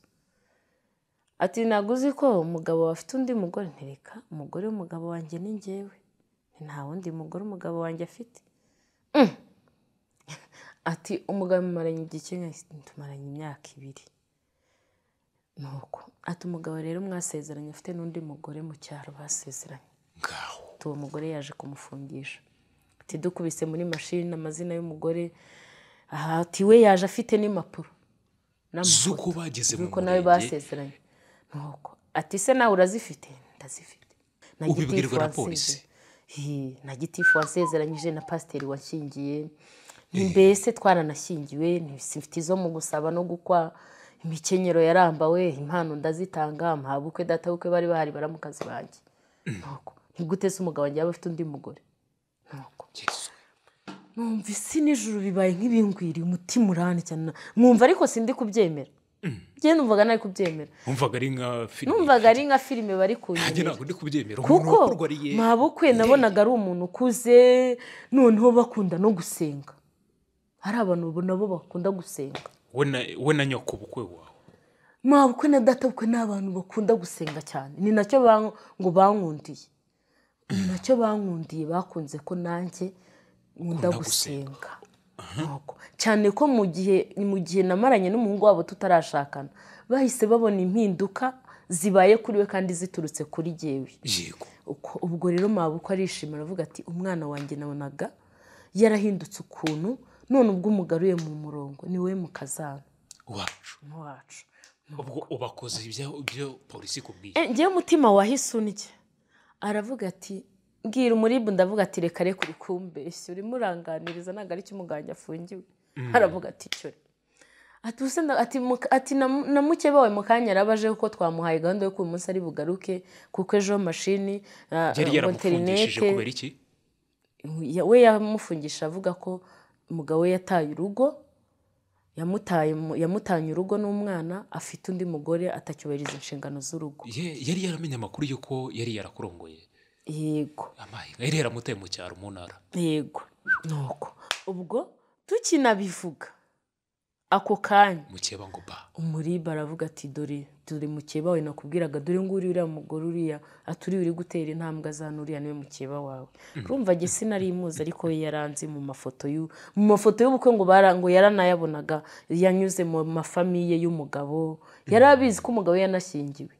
ati naguze ko umugabo afite undi mugore ntereka umugore w'umugabo wanjye ni ngewe nta wundi mugore umugabo wanjye afite mm. (laughs) ati umugabo umaranye igihe tumaranye imyaka ibiri nuko ati umugabo rero mwasezeranye afite n'undi mugore mu cyaro basezeranye uwo mugore yaje kumufungisha ati dukubise muri mashini amazina y'umugore aha we yaje afite n'impapuro z'uko bageze mu murenge nk'uko ati se nawe urazifite ndazifite ubibwirwa na polisi na gitifu wasezeranyije na pasiteri wakingiye mbese twaranashyingiwe ntibisifite izo mu gusaba no gukwa imikenyero yarambawe impano ndazitanga mhabukwe databukwe bari bahari baramukazi banjye mm. ntabwo ntigute se umugabo wanjye afite undi mugore ntabwo numva isi nijoro bibaye nk'ibingwiriye umutima urane cyane mwumva ariko sindi kubyemera Mm. njye numvaga nari kubyemera numvaga ari nka filime numvaga ari nka filime bari kunyura kuko mabukwe nabonaga ari umuntu ukuze noneho bakunda no gusenga hari abantu nabo bakunda gusenga we na nyakubukwe wawe mabukwe na databukwe ni abantu bakunda gusenga cyane ni nacyo ngo bankundiye ni nacyo bankundiye bakunze ko nanjye nkunda gusenga cyane ko mu gihe mu gihe namaranye n'umuhungu wabo tutarashakana bahise babona impinduka zibaye kuri we kandi ziturutse kuri jyewe ubwo rero mabuko arishima aravuga ati umwana wanjye nabonaga yarahindutse ukuntu none ubwo umugaruye mu murongo ni we mukazana wacu wacu ubwo ubakoze ibyo polisi ikubwiye eh, ngewe umutima wahise unnye aravuga ati bwira umuribu ndavuga ati reka reka uri kumbeshya urimo uranganiriza ntabwo ari umugange afungiwe mm. aravuga ati cyo ati na muke bawe mukanya kanya yarabaje kuko twamuhaye gahunda yo uyu munsi ari bugaruke kuko ejo mashini uh, interinete we yamufungisha avuga ko umugabo we yataye urugo yamutanye urugo n'umwana afite undi mugore atacyubahiriza inshingano z'urugo yari yaramenye amakuru y'uko yari yarakurongoye yego amahiga irera mu cyaro mu yego nuko ubwo tukinabivuga ako kanya mukeba ngo ba umuriba aravuga ati dore turi mukeba we nakubwiraga dore ngo uriya mugore uriya aturiye uri gutera intambwe azana uriya niwe mukeba wawe hmm. rumva gese nari imuzi ariko yaranze mu mafoto yu mu mafoto y'ubukwe ngo ngo yaranayabonaga yanyuze mu mafamiye y'umugabo yari hmm. abizi ko umugabo yanashyingiwe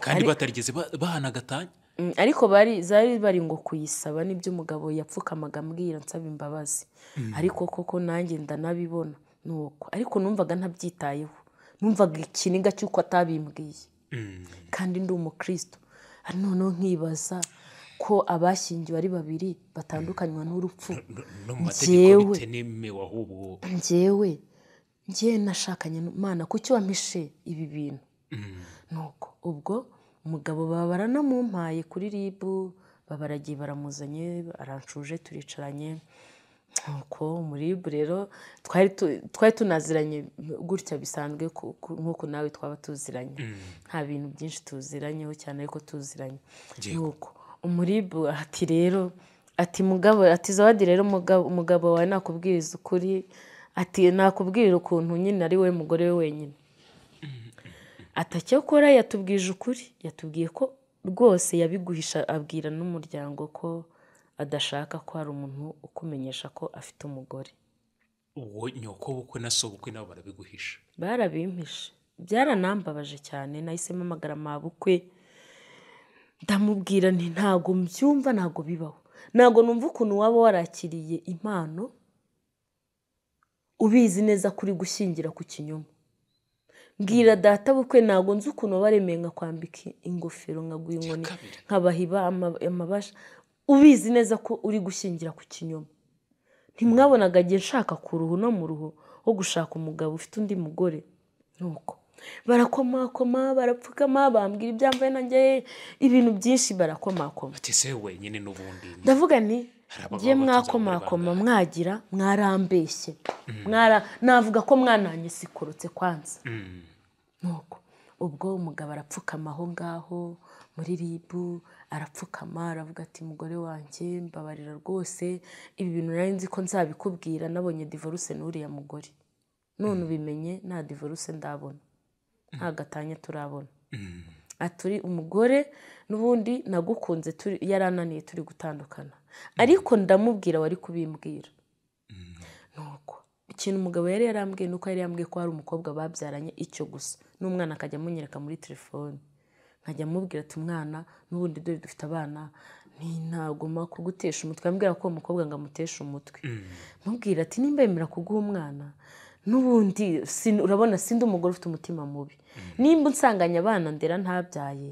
kandi batarigeze bahana agatanya Mm, ariko bari zari bari ngo kuyisaba nibyo umugabo yapfukamaga ambwira nsaba imbabazi mm. ariko koko nanjye ndanabibona ni uko ariko numvaga ntabyitayeho numvaga ikiniga cy'uko atabimbwiye mm. kandi ndi umukristo ah, noneho nkibaza ko abashyingiwe ari babiri batandukanywa n'urupfu ngewe ngewe ngewe nashakanye imana kuki wampishe ibi bintu nuko ubwo umugabo baba baranamumpaye kuri RIB, babaragiye baramuzanye aranshuje turicaranye, nuko muri RIB rero twari tunaziranye gutya bisanzwe nk'uko nawe twaba tuziranye, mm. nta bintu byinshi tuziranyeho cyane ariko tuziranye, nuko umuribu ati rero ati mugabo ati zawadi rero umugabo wawe nakubwiriza ukuri, ati nakubwira ukuntu nyine ari we mugore we wenyine. atacyakora yatubwije ukuri yatubwiye ko rwose yabiguhisha abwira n'umuryango ko adashaka ko hari umuntu ukumenyesha ko afite umugore uwo nyoko bukwe na so bukwe nabo barabiguhisha barabimpishe byaranambabaje cyane nahisemo amagara mabukwe ndamubwira nti ntago mbyumva ntabwo bibaho ntabwo numva ukuntu waba warakiriye impano ubizi neza kuri gushyingira ku kinyoma mbwira data bukwe ntabwo nzi ukuntu baremeye nkakwambika ingofero nkaguha inkoni nkabahiba amabasha ubizi neza ko uri gushyingira ku kinyoma ntimwabonaga agiye nshaka ku ruhu no mu ruhu wo gushaka umugabo ufite undi mugore nuko barakomakoma barapfukama bambwira ibyambaye nanjye ibintu byinshi barakomakoma ndavuga ni ngiye mwakomakoma mwagira mwarambeshye navuga ko mwananyesekurutse kwanza mm. nuko ubwo umugabo arapfukama aho ngaho muri ribu arapfukama aravuga ati mugore wanjye mbabarira rwose ibi bintu nari nzi ko nzabikubwira nabonye divorce n'uriya mugore none ubimenye nta divorce ndabona nta mm. gatanya turabona mm. aturi ah, umugore n'ubundi nagukunze turi yarananiye turi gutandukana ariko ndamubwira wari kubimbwira mm-hmm. nuko ikintu umugabo yari yarambwiye nuko yari yambwiye ko hari umukobwa babyaranye icyo gusa n'umwana akajya amunyereka muri telefoni nkajya amubwira ati umwana n'ubundi dore dufite abana ntintaguma kugutesha umutwe ambwira ko uwo mukobwa ngo amuteshe umutwe mm. mubwira ati nimba yemera kuguha umwana n'ubundi urabona sindi umugore ufite umutima mubi nimba unsanganya abana ndera ntabyaye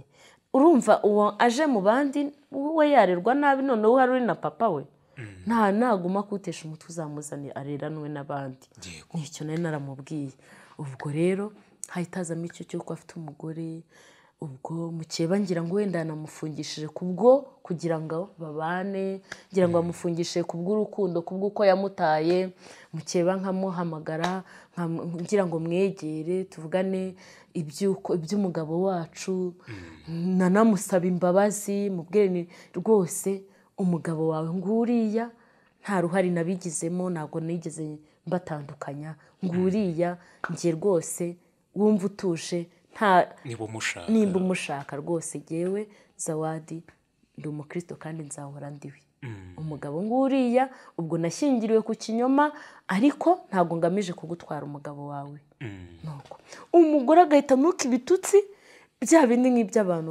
urumva uwo aje mu bandi we yarerwa nabi noneho uhari uri na papa we nta naguma kutesha umutwe uzamuzane arera n'uwe n'abandi nicyo nari naramubwiye ubwo rero hazamo icyo cy'uko afite umugore ubwo mukeba ngira ngo wenda yanamufungishije kubwo kugira ngo babane ngira ngo hmm. bamufungishije kubw'urukundo kubw'uko yamutaye mukeba nkamuhamagara ngira ngo mwegere tuvugane iby'umugabo wacu hmm. nanamusaba imbabazi ni rwose umugabo wawe nguriya nta ruhare nabigizemo ntabwo nigeze mbatandukanya nguriya hmm. ngiye rwose wumva utuje nimba umushaka rwose ngewe zawadi ndi umukristo kandi nzahora ndiwe mm. umugabo nguriya ubwo nashyingiriwe ku kinyoma ariko ntabwo ngamije kugutwara umugabo wawe mm. umugore agahita nuka ibitutsi bya bindi nk'iby'abantu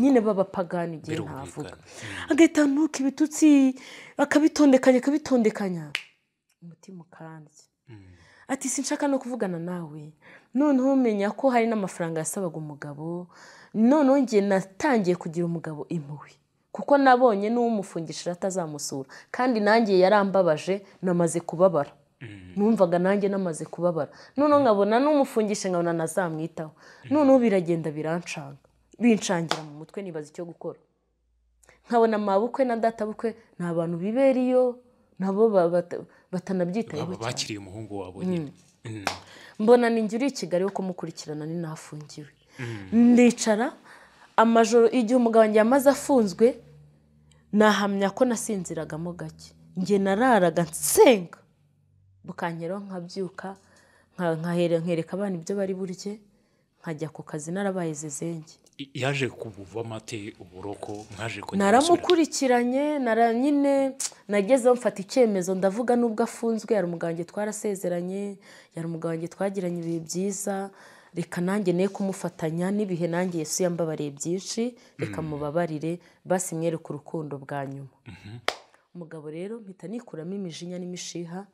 nyine b'abapagani igihe ntavuga mm. agahita nuka ibitutsi akabitondekanya akabitondekanya umutima ukarambye ati sinshaka no kuvugana nawe noneho umenya ko hari n'amafaranga yasabaga umugabo noneho njye natangiye kugira umugabo impuhwe kuko nabonye n'uwumufungishije atazamusura kandi nanjye yarambabaje namaze kubabara mm. numvaga nanjye namaze kubabara noneho nkabona n'umufungisha nkabona nazamwitaho noneho biragenda biranshanga bincangira mu mutwe nibaza icyo gukora nkabona amabukwe na databukwe ni abantu bibera iyo nabo batanabyitayeho cyane bakiriye umuhungu wabo nyine mm. Mm. mbona ninjye uri i kigali wo kumukurikirana ni nafungiwe ndicara amajoro igihe umugabo wanjye yamaze afunzwe nahamya ko nasinziragamo gake njye nararaga nsenga bukangeraho nkabyuka nkereka abana ibyo bari burye nkajya ku kazi narabaye zezenge yaje kubuvamo ate uburoko mwaje kujya naramukurikiranye nara nagezeho mfata icyemezo ndavuga n'ubwo afunzwe yari umuganga twarasezeranye yari umuganga twagiranye ibihe byiza reka nanjye ne kumufatanya n'ibihe nanjye Yesu yambabariye byinshi reka hmm. mubabarire basi mwereke urukundo bwa nyuma mhm. umugabo rero mpita nikuramo imijinya n'imishiha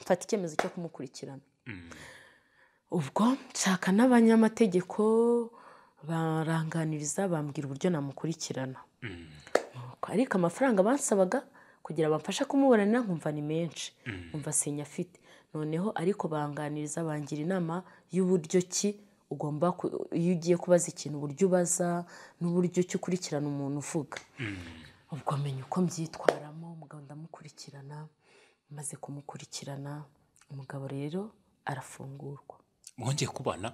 mfata icyemezo cyo kumukurikirana hmm. ubwo nshaka n'abanyamategeko baranganiriza bambwira uburyo namukurikirana mm. ariko amafaranga bansabaga kugira bamfashe kumuburanira nkumva ni menshi mm. nkumva sinyafite noneho ariko banganiriza bangira inama y'uburyo ki ugomba iyo ugiye kubaza ikintu uburyo ubaza n'uburyo ki ukurikirana umuntu uvuga mm. ubwo amenya uko mbyitwaramo umugabo ndamukurikirana maze kumukurikirana umugabo rero arafungurwa mwongeye kubana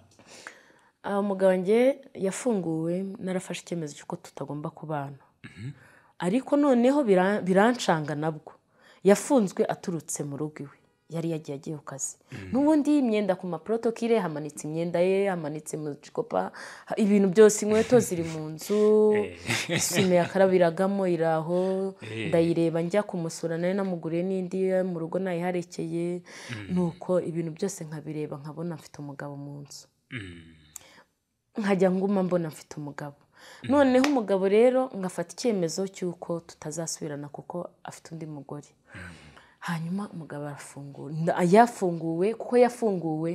Ah, umugabo wanjye yafunguwe narafashe icyemezo cy'uko tutagomba kubana ariko noneho birancanga nabwo yafunzwe aturutse mu rugo iwe yari yagiye agiye ku kazi n'ubundi imyenda ku maporotokire hamanitse imyenda ye hamanitse mu gikopa ibintu byose inkweto ziri mu nzu eh. (laughs) isume yakarabiragamo iraho eh. ndayireba njya kumusura nayo namuguriye n'indi mu rugo nayiharekeye mm. nuko ibintu byose nkabireba nkabona mfite umugabo mu nzu mm. nkajya nguma mbona mfite umugabo noneho umugabo rero ngafata icyemezo cy'uko tutazasubirana kuko afite undi mugore hanyuma umugabo arafungura yafunguwe kuko yafunguwe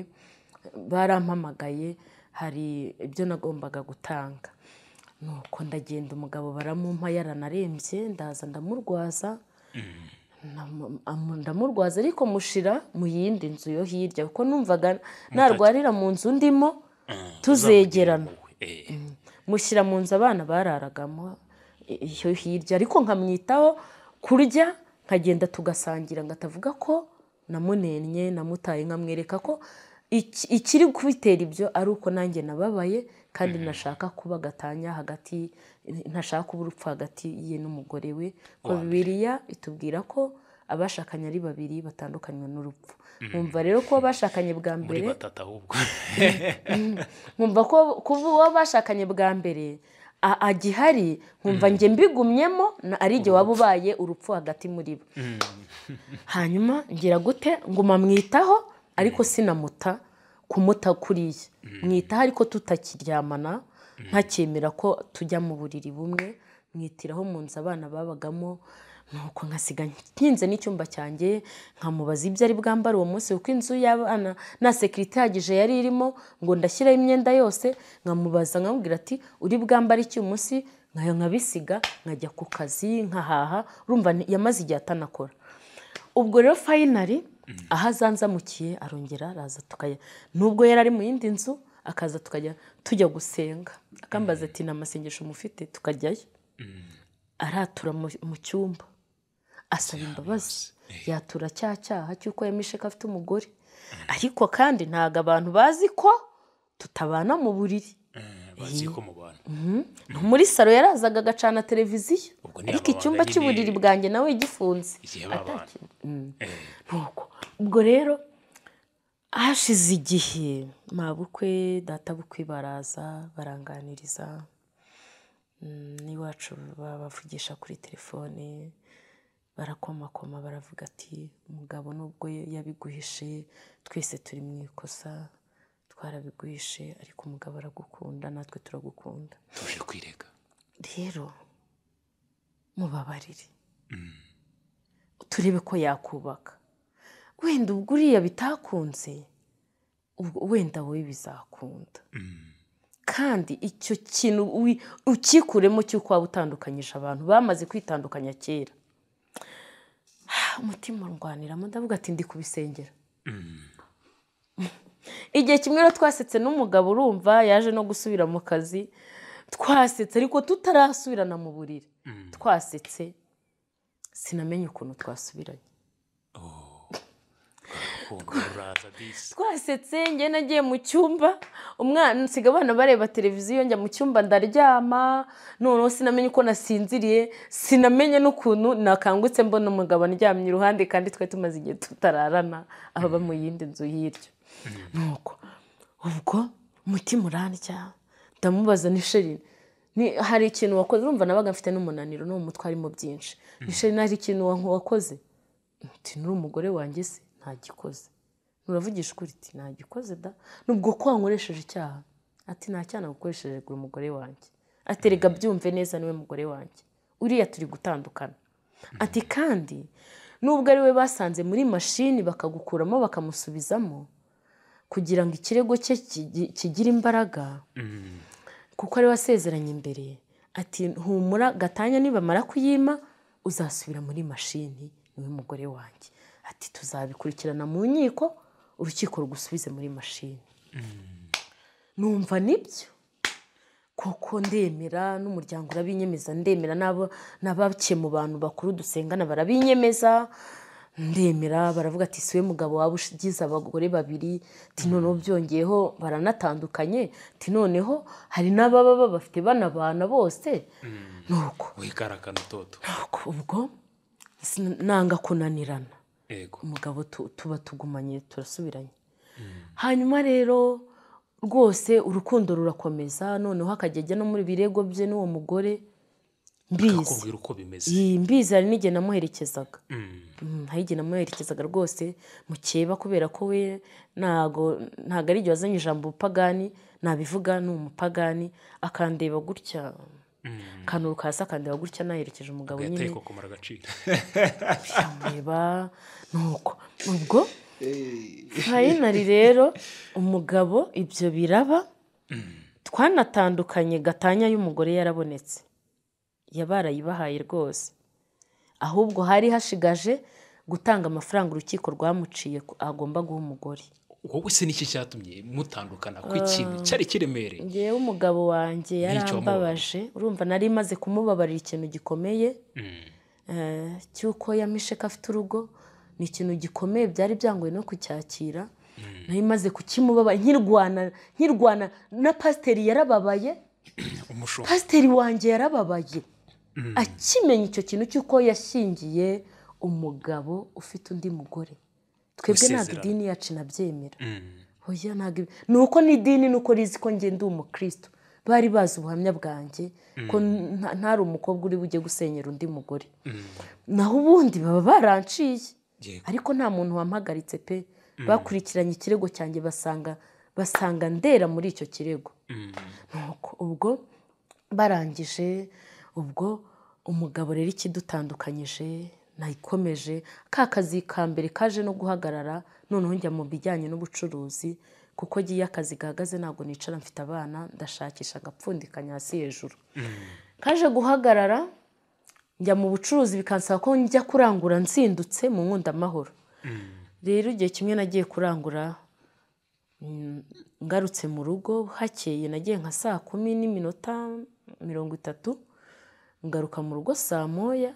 barampamagaye hari ibyo nagombaga gutanga nuko ndagenda umugabo baramumpa yaranarembye ndaza ndamurwaza ndamurwaza ariko mushira mu yindi nzu yo hirya kuko numvaga narwarira mu nzu ndimo Eh, tuzegerana eh. mm. mushyira mu nzu abana bararagamo hirya ariko nkamwitaho kurya nkagenda tugasangira ngo atavuga ko namunennye namutaye nkamwereka ko ikiri kubitera ibyo ari uko nanjye nababaye kandi mm-hmm. nashaka kuba gatanya hagati ntashaka kuba urupfu hagati ye n'umugore we ko bibiriya itubwira ko abashakanye ari babiri batandukanywa n'urupfu nkumva mm. rero ko bashakanye bwa mbere muri batata ahubwo nkumva (laughs) ko kuba uwo bashakanye bwa mbere agihari nkumva mm. njye mbigumyemo ari igihe waba ubaye urupfu hagati muri bo mm. (laughs) hanyuma ngira gute nguma mwitaho ariko sinamuta kumuta kuriya mwitaho ariko tutakiryamana ntacyemera ko tujya mu buriri bumwe mwitiraho mu nzu abana babagamo nuko nkasiga nkinze n'icyumba cyanjye nkamubaza ibyo ari bwambare uwo munsi kuko inzu y'abana nta sekirite ihagije yari irimo ngo ndashyiraho imyenda yose nkamubaza nkamubwira ati uri bwambare iki umunsi nkayo nkabisiga nkajya ku kazi nkahaha urumva yamaze igihe atanakora ubwo rero fayinari mm. aho azanzamukiye arongera araza tukajya nubwo yari ari mu yindi nzu akaza tukajya tujya gusenga akambaza mm. ati nta amasengesho mufite tukajyayo mm. aratura mu cyumba asaba imbabazi eh. yatura cya cyaha cy'uko yamishe ko afite umugore ariko kandi ntabwo abantu bazi ko tutabana mu buriri eh, mhm. muri salo yarazaga agacana televiziyo ariko icyumba cy'uburiri bwanjye nawe gifunze mm. eh. ubwo rero hashize igihe mabukwe databukwe baraza baranganiriza mm, n'iwacu babavugisha kuri telefone barakomakoma baravuga ati umugabo nubwo yabiguhishe twese turi mu ikosa twarabiguhishe ariko umugabo aragukunda natwe turagukunda tuje kwirega rero mubabarire mm. turebe ko yakubaka wenda ubwo uriya bitakunze wenda wowe bizakunda mm. kandi icyo kintu ukikuremo cy'uko waba utandukanyije abantu bamaze kwitandukanya kera umutima urwaniramo ndavuga ati ndi kubisengera mm. igihe kimwe rero twasetse n'umugabo urumva yaje no gusubira mu kazi twasetse ariko tutarasubirana mu buriri mm. twasetse sinamenye ukuntu twasubiranye twasetse njye nagiye mu cyumba umwana nsiga abana bareba televiziyo njya mu cyumba ndaryama noneho sinamenye uko nasinziriye sinamenye n'ukuntu nakangutse mbona umugabo aryamye iruhande kandi twari tumaze igihe tutararana aba mu yindi nzu y'iryo nuko ubwo umutima urandya ndamubaza ni hari ikintu wakoze urumva nabaga mfite n'umunaniro no mu mutwe harimo byinshi ni mm. sherine hari ikintu wakoze nturi umugore wanjye se ntagikoze nturavugisha ukuri uti ntagikoze da nubwo ko wankoresheje icyaha ati nta cyaha nagukoresheje gura umugore wanjye aterega byumve neza niwe mugore wanjye uriya turi gutandukana ati kandi nubwo we basanze muri mashini bakagukuramo bakamusubizamo kugira ngo ikirego cye kigire imbaraga kuko ari wasezeranye imbere ati humura gatanya nibamara kuyima uzasubira muri mashini niwe mugore wanjye ati tuzabikurikirana mu nkiko urukiko rugusubize muri mashini numva nibyo kuko ndemera n'umuryango urabinyemeza ndemera n'abake mu bantu bakuru dusengana barabinyemeza ndemera baravuga ati siwe mugabo waba ugize abagore babiri noneho byongeyeho baranatandukanye noneho hari n'ababa bafite banabana bose mm. nuko wigaragara utoto ubwo nanga kunanirana umugabo tuba tugumanye turasubiranye mm. hanyuma rero rwose urukundo rurakomeza noneho akajya ajya no muri birego bye n'uwo mugore mbizi mbizi hari n'igihe namuherekezaga mm. Mm, hari igihe namuherekezaga rwose mukeba kubera ko we ntabwo ari igihe wazanye ijambo ubupagani nabivuga ni umupagani akandeba gutya akantu mm. kasakandira gutya naherekeje umugabo nyine gateye kokomara agaciro yamureba nuko ubwo nkayinari rero umugabo ibyo biraba mm. twanatandukanye gatanya y'umugore yarabonetse yabarayibahaye rwose ahubwo hari hashigaje gutanga amafaranga urukiko rwamuciye agomba guha umugore wowe se n'iki cyatumye mutandukana ku ikintu ah, cyari kiremereye ngewe umugabo wanjye yarambabaje urumva nari maze kumubabarira ikintu gikomeye mm. eh, cy'uko yamishe ko afite urugo ni ikintu gikomeye byari byangoye no kucyakira mm. nari maze kukimubaba nkirwana nkirwana na pasiteri yarababaye (clears throat) pasiteri wanjye yarababaye mm. akimenya icyo kintu cy'uko yashyingiye umugabo ufite undi mugore twebwe ntabwo idini yacu inabyemera mm. ni uko n'idini ni rizi ko ndi umukristo bari bazi ubuhamya bwanjye ko mm. ntari umukobwa uri bujye gusenyera undi mugore mm. naho ubundi baba baranciye ariko nta muntu wampagaritse pe bakurikiranye ikirego cyanjye basanga basanga ndera muri icyo kirego ubwo barangije ubwo umugabo rero ikidutandukanyije nayikomeje ka kazi ka mbere kaje no guhagarara noneho njya mu bijyanye n'ubucuruzi kuko ngiye akazi gahagaze ntabwo nicara mfite abana ndashakisha agapfundikanya hasi hejuru mm. kaje guhagarara njya mu bucuruzi bikansaba ko njya kurangura nzindutse mu nkundamahoro mm. rero igihe kimwe nagiye kurangura ngarutse mu rugo hakeye nagiye nka saa kumi n'iminota mirongo itatu ngaruka mu rugo saa moya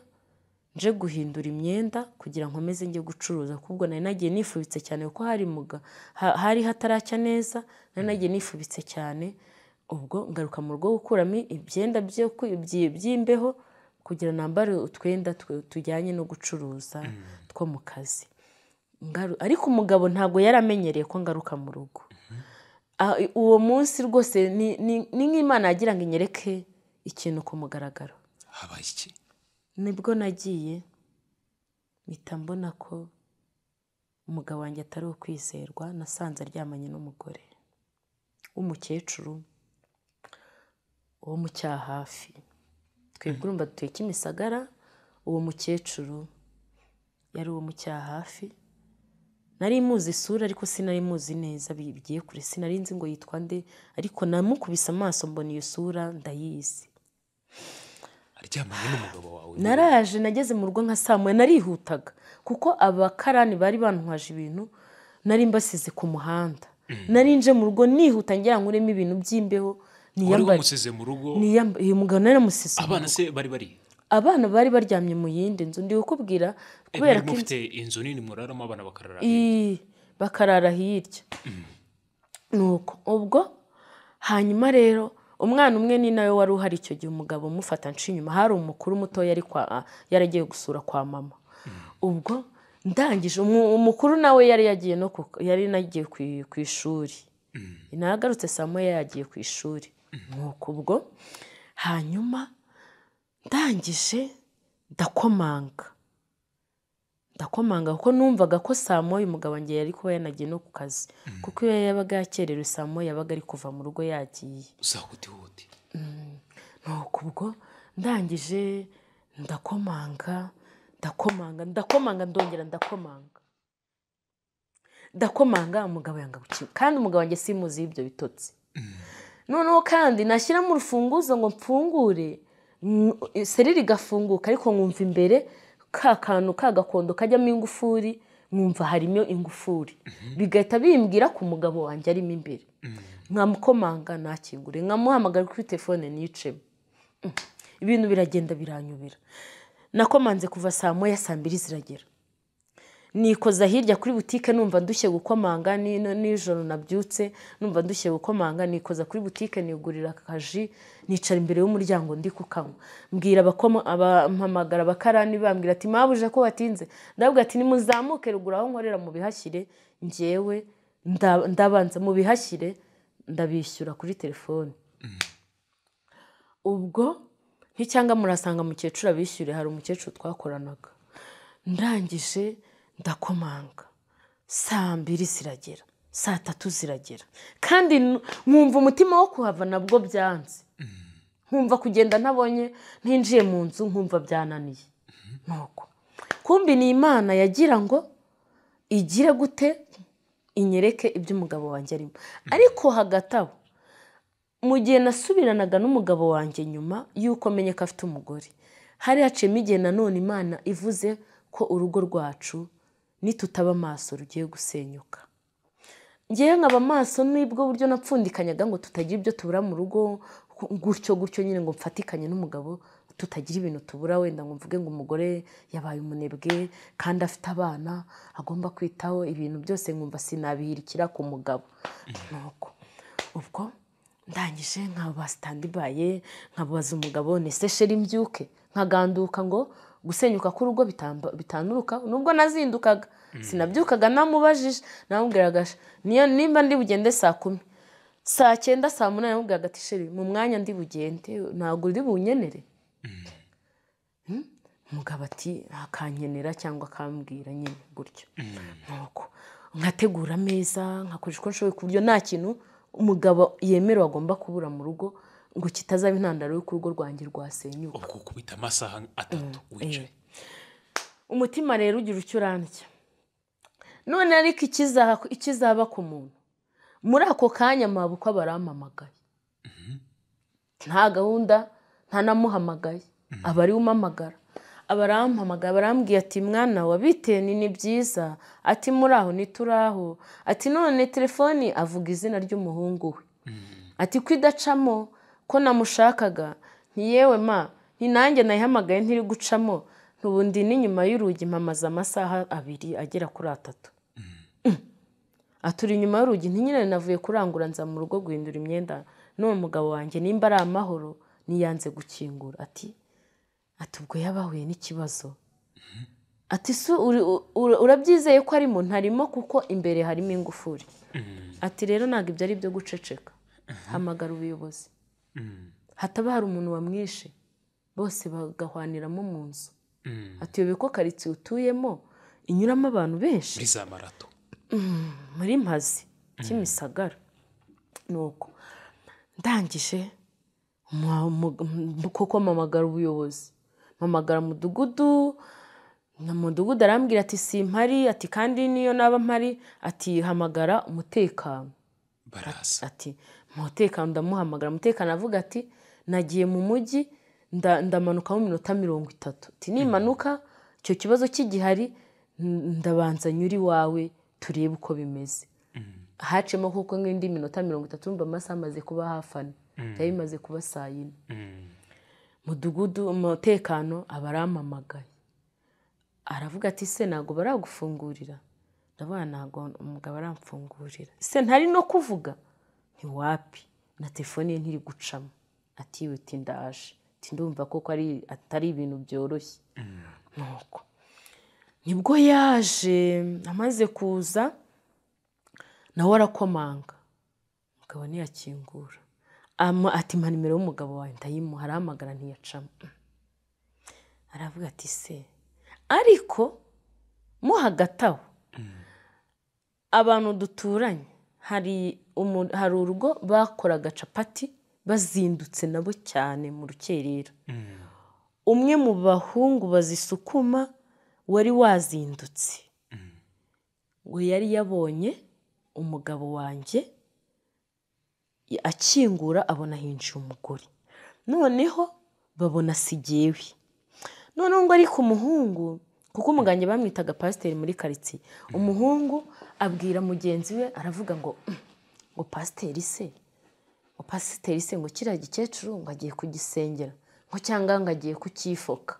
nje guhindura imyenda kugira ngo nkomeze njye gucuruza ahubwo nari nagiye nifubitse cyane kuko hari hataracya neza nari nagiye mm. nifubitse cyane ubwo ngaruka mu rugo gukuramo ibyenda by'imbeho kugira nambare utwenda tujyanye no gucuruza mm. two mu kazi ariko umugabo ntabwo yari amenyereye ko ngaruka mu rugo mm-hmm. ah, uwo munsi rwose ni nk'imana yagira ngo inyereke ikintu ku mugaragaro habaye iki nibwo nagiye mpita mbona ko umugabo wanjye atari ukwizerwa nasanze aryamanye n'umugore w'umukecuru wo mu cyahafi twebwe urumva dutuye Kimisagara uwo mukecuru yari uwo mu hafi nari muzi isura ariko sinari muzi neza bigiye kure sinari nzi ngo yitwa nde ariko namukubise amaso mbona iyo sura ndayizi aryamanye n'umugabo wawe naraje nageze mu rugo nka saa moya narihutaga kuko abakarani bari bantwaje ibintu nari mbasize ku muhanda mm. narinje mu rugo nihuta ngira nkuremo ibintu by'imbeho niyambare umusize mu rugo umugabo naramusize abana se bari bari abana bari baryamye mu yindi nzu ndi kukubwira eh, kubera ko mufite inzu nini muraramo abana bakarara hirya bakarara hirya mm. ni ubwo hanyuma rero umwana umwe ni nawe wari uhari icyo gihe umugabo umufata inyuma hari umukuru muto yaragiye gusura kwa mama ubwo ndangije umukuru nawe yari yagiye no yari nagiye ku ishuri mm. nagarutse saa yagiye ku ishuri mm. nuko ubwo hanyuma ndangije ndakomanga ndakomanga kuko numvaga ko saa moya umugabo wanjye yari kuba yanagiye no ku kazi kuko iyo yabaga yakerewe saa moya yabaga ari kuva mu rugo yagiye uzagutihute mm, nuko ubwo ndangije ndakomanga ndakomanga ndakomanga ndongera ndakomanga ndakomanga umugabo yanga gukina kandi umugabo wanjye simuzi ibyo bitotsi mm. noneho kandi nashyiramo urufunguzo ngo mfungure mm, serire igafunguka ariko nkumva imbere ka kantu gakondo kajyamo ingufuri mwumva harimo ingufuri mhm. bigahita bimbwira ku mugabo wanjye arimo imbere mhm. nkamukomanga nakingure nkamuhamagara kuri telefone nicemo mm. ibintu biragenda biranyubira nakomanze kuva saa moya saa mbiri ziragera nikoza hirya kuri butike numva ndushye gukomanga nijoro nabyutse numva ndushye gukomanga nikoza kuri butike nigurira kaji nicara imbere y'umuryango ndi kukanywa mbwira abampamagara abakarani bambwira ati mpabuje ko watinze ndavuga ati nimuzamuke ruguru aho nkorera mubihashyire ngewe ndabanza mubihashyire ndabishyura kuri telefone mm. ubwo nticyanga murasanga mukecuru abishyure hari umukecuru twakoranaga ndangije ndakomanga saa mbiri ziragera saa tatu ziragera kandi mwumva umutima wo kuhava nabwo byanze nkumva kugenda ntabonye ninjiye mu nzu nkumva byananiye nuko kumbi ni imana yagira ngo igire gute inyereke iby’umugabo wanjye arimo ariko hagati aho mu gihe nasubiranaga n'umugabo wanjye nyuma y'uko amenye ko afite umugore hari haciyemo igihe nanone imana ivuze ko urugo rwacu nitutaba amaso rugiye gusenyuka ngewe nkaba amaso n'ubwo buryo napfundikanyaga ngo tutagira ibyo tubura mu rugo gutyo gutyo nyine ngo mfatikanye n'umugabo tutagira ibintu tubura wenda ngo mvuge ngo umugore yabaye umunebwe kandi afite abana agomba kwitaho ibintu byose nkumva sinabihirikira ku mugabo nuko ubwo ndangije nkaba sitandibaye nkabaza umugabo nese sheri mbyuke nkaganduka ngo gusenyuka k'urugo bitanuruka nubwo nazindukaga mm. sinabyukaga namubajije namubwiraga niyo nimba ndi bugende saa kumi saa cyenda saa munani amubwira agati sheri mu mwanya ndi bugende ntabwo uri bunyenere mm. hmm? umugabo ati akankenera cyangwa akambwira nyine gutyo mm. nuko nkategura ameza nkakoresha uko nshoboye ku buryo nta kintu umugabo yemerewe agomba kubura mu rugo ngo kitazaba intandaro y'uko urugo rwanjye rwasenyuka ubwo kubita amasaha atatu mm, wicaye eh. umutima rero ugira icyo urandya none ariko ikizaba ku muntu muri ako kanya mabukwa barampamagaye mm-hmm. nta gahunda ntanamuhamagaye mm-hmm. aba ariwe umamagara abarampamagara barambwiye ati mwana wabiteni ni byiza ati muri aho ntituraho ati none telefoni avuga izina ry'umuhungu we mm-hmm. ati ko idacamo ko namushakaga ntiyewe ma ni nanjye nayihamagaye ntiri gucamo ntubundi n'inyuma y'urugi mpamaze amasaha abiri agera kuri atatu aha turi inyuma y'urugi ntinyine navuye kurangura nza mu rugo guhindura imyenda n'uwo mugabo wanjye nimba ari amahoro niyanze gukingura ati ati ubwo yabahuye n'ikibazo ati urabyizeye ko ari mu ntarimo kuko imbere harimo ingufuri ati rero ntabwo ibyo ari ibyo guceceka hamagara ubuyobozi hataba hari umuntu wamwishe bose bagahwaniramo mu nzu ati ko karitsiye utuyemo inyuramo abantu benshi muri za marato Mm, muri mpazi kimisagara mm. ni uko ndangije kuko mpamagara ubuyobozi mpamagara umudugudu umudugudu arambwira ati simpari ati kandi niyo naba mpari ati hamagara umutekano ati umutekano ndamuhamagara umutekano avuga ati nagiye mu mujyi ndamanuka mu mirongo itatu ati nimanuka mm. icyo kibazo cy'igihari ndabanza nyuri iwawe turebe uko bimeze mm-hmm. hacemo kuko nk'indi minota mirongo itatu urumva amasaha amaze kuba hafi mm-hmm. byari bimaze kuba saa yine mm-hmm. mudugudu umutekano aba aramamagaye aravuga ati se ntabwo baragufungurira ndabona ntabwo umugabo aramfungurira se ntari no kuvuga ntiwapi na telefone ye ntiri gucamo ati ndaje ndumva koko atari ibintu byoroshye nuko nibwo yaje amaze kuza nawe arakomanga umugabo ntiyakingura ati mpa nimero y'umugabo wawe ndayimuha arahamagara ntiyacamo mm. aravuga ati se ariko mo hagati aho abantu duturanye hari urugo bakoraga capati bazindutse nabo cyane mu rukerera mm. umwe mu bahungu bazisukuma wari wazindutse ngo mm. yari yabonye umugabo wanjye akingura abona hinjiye umugore noneho babona sigewe noneho ngo ariko umuhungu kuko umuganga bamwitaga pasiteri muri karitsiye mm. umuhungu abwira mugenzi we aravuga ngo mm, ngo pasiteri se ngo pasiteri se ngo kiriya gikecuru ngo agiye kugisengera ngo cyangwa ngo agiye kucyifoka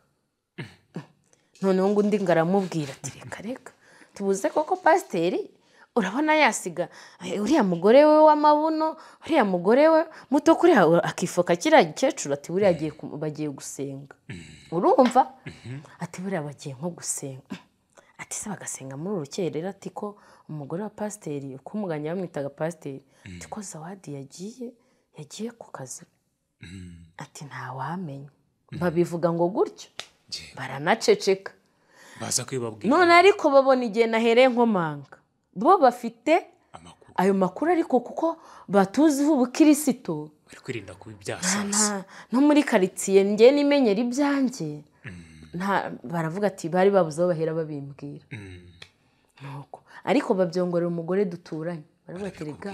noneho ngo undi ngo aramubwira ati reka reka tubuze koko pasiteri urabona yasiga eh, uriya mugore we w'amabuno uriya mugore we muto kuri akifoka kiriya gikecuru ati buriya bagiye gusenga urumva ati buriya bagiye nko gusenga ati se bagasenga muri urukerera ati ko umugore wa pasiteri uko umuganga yamwitaga pasiteri ati ko zawadi yagiye yagiye ku kazi ati ntawamenya babivuga ngo gutyo baranaceceka baza kwibabwira none ariko babona igihe nahereye nkomanga bo bafite ayo makuru ariko kuko batuziho ubukirisitu bari kwirinda kuba ibyasasa no muri karitsiye njye n'imenyera ibyanjye mm. baravuga ati bari babuze aho bahera babimbwira mm. ariko babyongorera umugore duturanye baravuga ati reka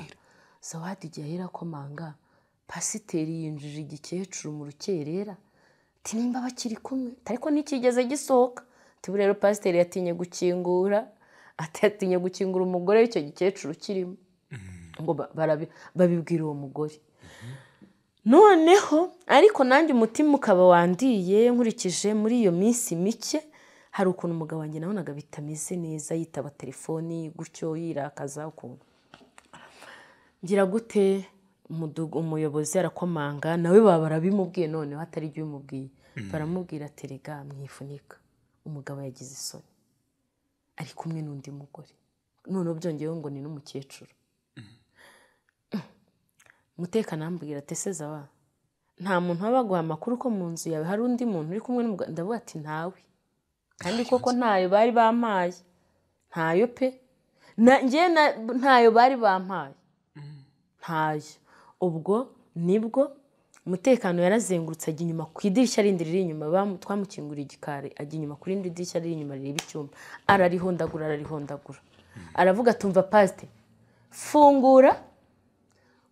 sawadi igihe ahera komanga pasiteri yinjije igikecuru mu rukerera nimba bakiri kumwe ariko ntikigeze gisohoka tubu rero pasiteri yatinye gukingura ati yatinye gukingura umugore w'icyo gikecuru kirimo mm-hmm. ngo babibwira uwo mugore noneho ariko nanjye umutima ukaba wandiye nkurikije muri iyo minsi mike hari ukuntu umugabo wanjye nabonaga bitameze neza yitaba telefoni gutyo yirakaza ukuntu ngira gute umuyobozi arakomanga nawe baba barabimubwiye noneho atari ibyo ubimubwiye mm. baramubwira ati rega mwivunika umugabo yagize isoni ari kumwe n'undi mugore noneho byongeyeho ngo ni n'umukecuru umutekano mm. arambwira ati seza wa nta muntu waba baguha amakuru ko mu nzu yawe hari undi muntu uri kumwe n'umugabo ndavuga ati ntawe kandi koko ntayo bari bampaye ntayo pe ntayo bari bampaye mm. ntayo ubwo nibwo umutekano yarazengurutse ajya inyuma ku idirishya rindi riri inyuma twamukinguriye igikari ajya inyuma ku rindi dirishya riri inyuma rireba icyuma ararihondagura ararihondagura aravuga tumva pasite fungura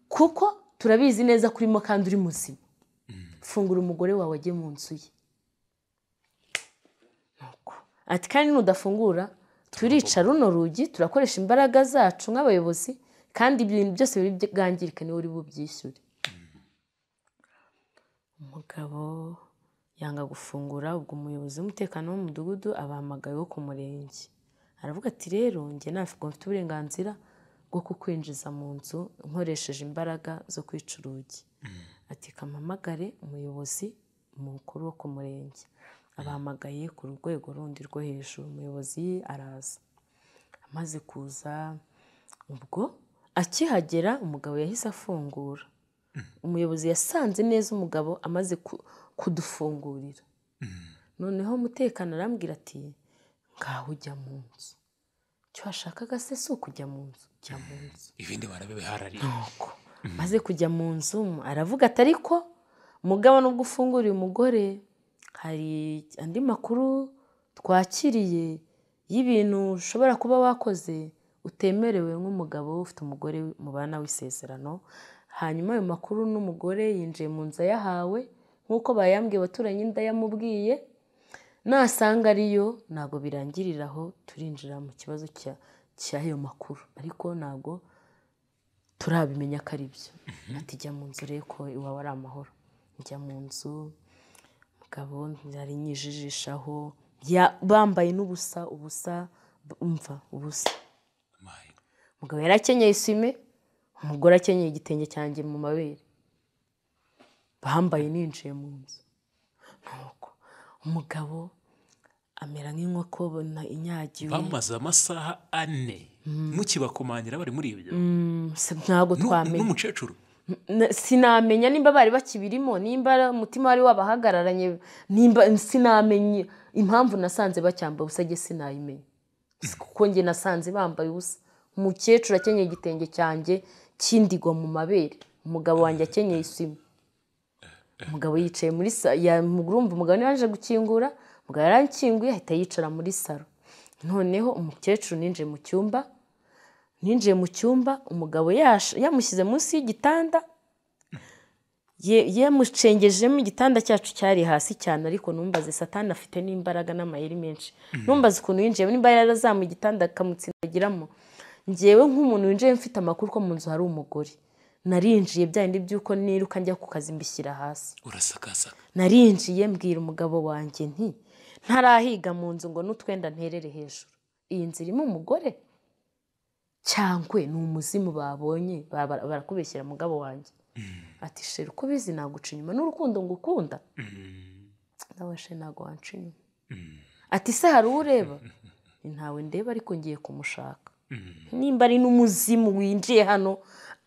kuko turabizi neza ko urimo kandi uri muzima fungura umugore wawe ajye mu nzu ye ati kandi nudafungura turica runo rugi turakoresha imbaraga zacu nk'abayobozi kandi ibyo byose biri bwangirike niwe uri bubyishyure umugabo yanga gufungura ubwo umuyobozi w'umutekano w'umudugudu abahamagaye wo ku murenge aravuga ati rero njye ntabwo mfite uburenganzira bwo kukwinjiza mu nzu nkoresheje imbaraga zo kwica urugi mm. ati kampamagare umuyobozi mukuru wo ku murenge abahamagaye ku rwego rundi rwo hejuru umuyobozi araza amaze kuza ubwo akihagera umugabo yahise afungura umuyobozi yasanze neza umugabo amaze kudufungurira noneho umutekano arambwira ati ngaho ujya mu nzu icyo washakaga se si ukujya mu nzu jya mu nzu eh, ibindi warabiharariye nuko mm. maze kujya mu nzu aravuga ati ariko umugabo nubwo ufunguriye umugore hari andi makuru twakiriye y'ibintu ushobora kuba wakoze utemerewe nk'umugabo ufite umugore mu bana w'isezerano hanyuma ayo makuru n'umugore yinjiye mu nzu ayahawe nk'uko bayambwiye inda yamubwiye nasanga ariyo ntabwo birangirira aho turinjira mu kibazo cy'ayo makuru ariko ntabwo turabimenya ko ari byo mhm. ati mu nzu rero ko iwawe ari amahoro njya mu nzu umugabo nari nyijijishaho bambaye n'ubusa ubusa mva ubusa umugabo yari akenyeye isime umugore akenyeye igitenge cyanjye mu mabere bambaye ninjiye mu nzu nuko umugabo amera nk'inkoko inyagiwe bamaze amasaha ane mm. mukibakomangira bari muri ibyo mm, ntabwo twamenya n'umukecuru sinamenya nimba bari bakibirimo nimba umutima wari wabahagararanye nimba sinamenye impamvu nasanze bacyambaye ubusa njye sinayimenya (laughs) kuko njye nasanze bambaye ubusa umukecuru akenyeye igitenge cyanjye cy'indigwa mu mabere umugabo wanjye akenyeye isima umugabo yicaye muri urumva umugabo yaje gukingura umugabo yarakinguye ahita yicara muri saro noneho umukecuru ninjiye mu cyumba ninjiye mu cyumba umugabo yamushyize munsi y'igitanda yamucengejemo igitanda cyacu cyari hasi cyane ariko numbaze satani afite n'imbaraga n'amayeri menshi numbaze ukuntu yinjiye nimba yarazamuye igitanda akamutsinagiramo ngewe nk'umuntu winjiye mfite amakuru ko mu nzu hari umugore narinjiye byayindi by'uko niruka njya ku kazi mbishyira hasi urasakasaka narinjiye mbwira umugabo wanjye nti ntarahiga mu nzu ngo n'utwenda nterere hejuru iyi nzu irimo umugore cyangwa ni umuzimu babonye barakubeshyira umugabo wanjye mm. ati sheri uko ubizi naguca inyuma n'urukundo ngukunda mm. nawe sheri ntabwo mm. ati se hari ureba (laughs) ntawe ndeba ariko ngiye kumushaka Mm. nimba ari n'umuzimu winjiye hano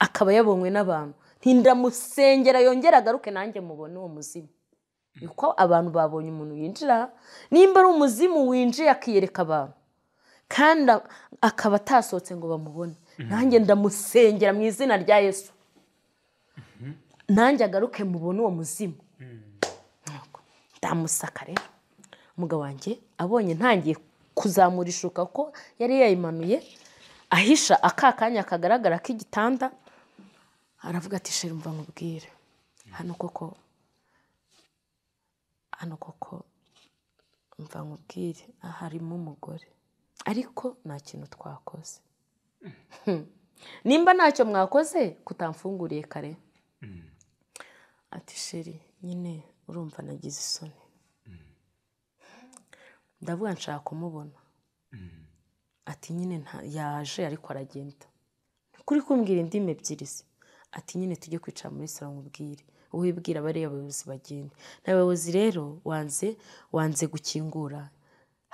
akaba yabonywe n'abantu ntindamusengera yongera agaruke nanjye mubone uwo muzimu uko mm. abantu babonye umuntu winjira, nimba ari umuzimu winjiye akiyereka abantu kandi akaba atasohotse ngo bamubone mm. nanjye ndamusengera mu izina rya yesu mm-hmm. nanjye agaruke mubone uwo muzimu ndamusaka rero umugabo wanjye abonye ntangiye kuzamura ishuka kuko yari yayimanuye ahisha aka kanya kagaragara k'igitanda aravuga ati shira mva nkubwire hano koko hano koko mva nkubwire harimo umugore ariko nta kintu twakoze (laughs) nimba ntacyo mwakoze kutamfunguriye kare ati sheri nyine urumva nagize isoni ndavuga nshaka kumubona ati nyine yaje ariko aragenda kuri kumbwira indimi ebyiri se ati nyine tujye kwicara muri salo mubwire uwibwira bariya abayobozi bagenda abayobozi rero wanze wanze gukingura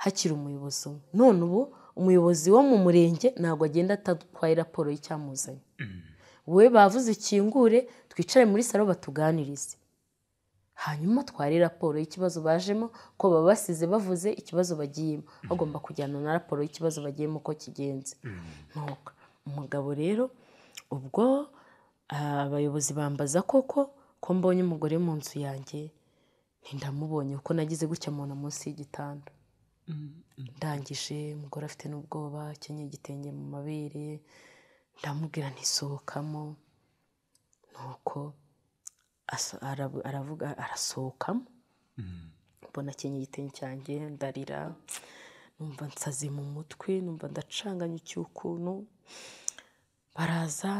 hakiri umuyobozi umwe none ubu umuyobozi wo mu murenge ntabwo agenda atatwaye raporo y'icyamuzanye wowe mm. bavuze ikingure twicare muri salo batuganirize hanyuma twari raporo y'ikibazo bajemo ko baba basize bavuze ikibazo bagiyemo bagomba kujyana na raporo y'ikibazo bagiyemo ko kigenze ntuka umugabo rero ubwo ah, abayobozi bambaza koko ko mbonye umugore mu nzu yanjye ntindamubonye kuko nagize gutya muntu munsi y'igitanda ndangije umugore afite n'ubwoba akenyeye igitenge mu mabere ndamubwira ntisohokamo nuko aravuga arasohoka mm-hmm. mbona akenyeye igitenge cyanjye ndarira numva nsaze mu mutwe numva ndacanganya icyukuntu baraza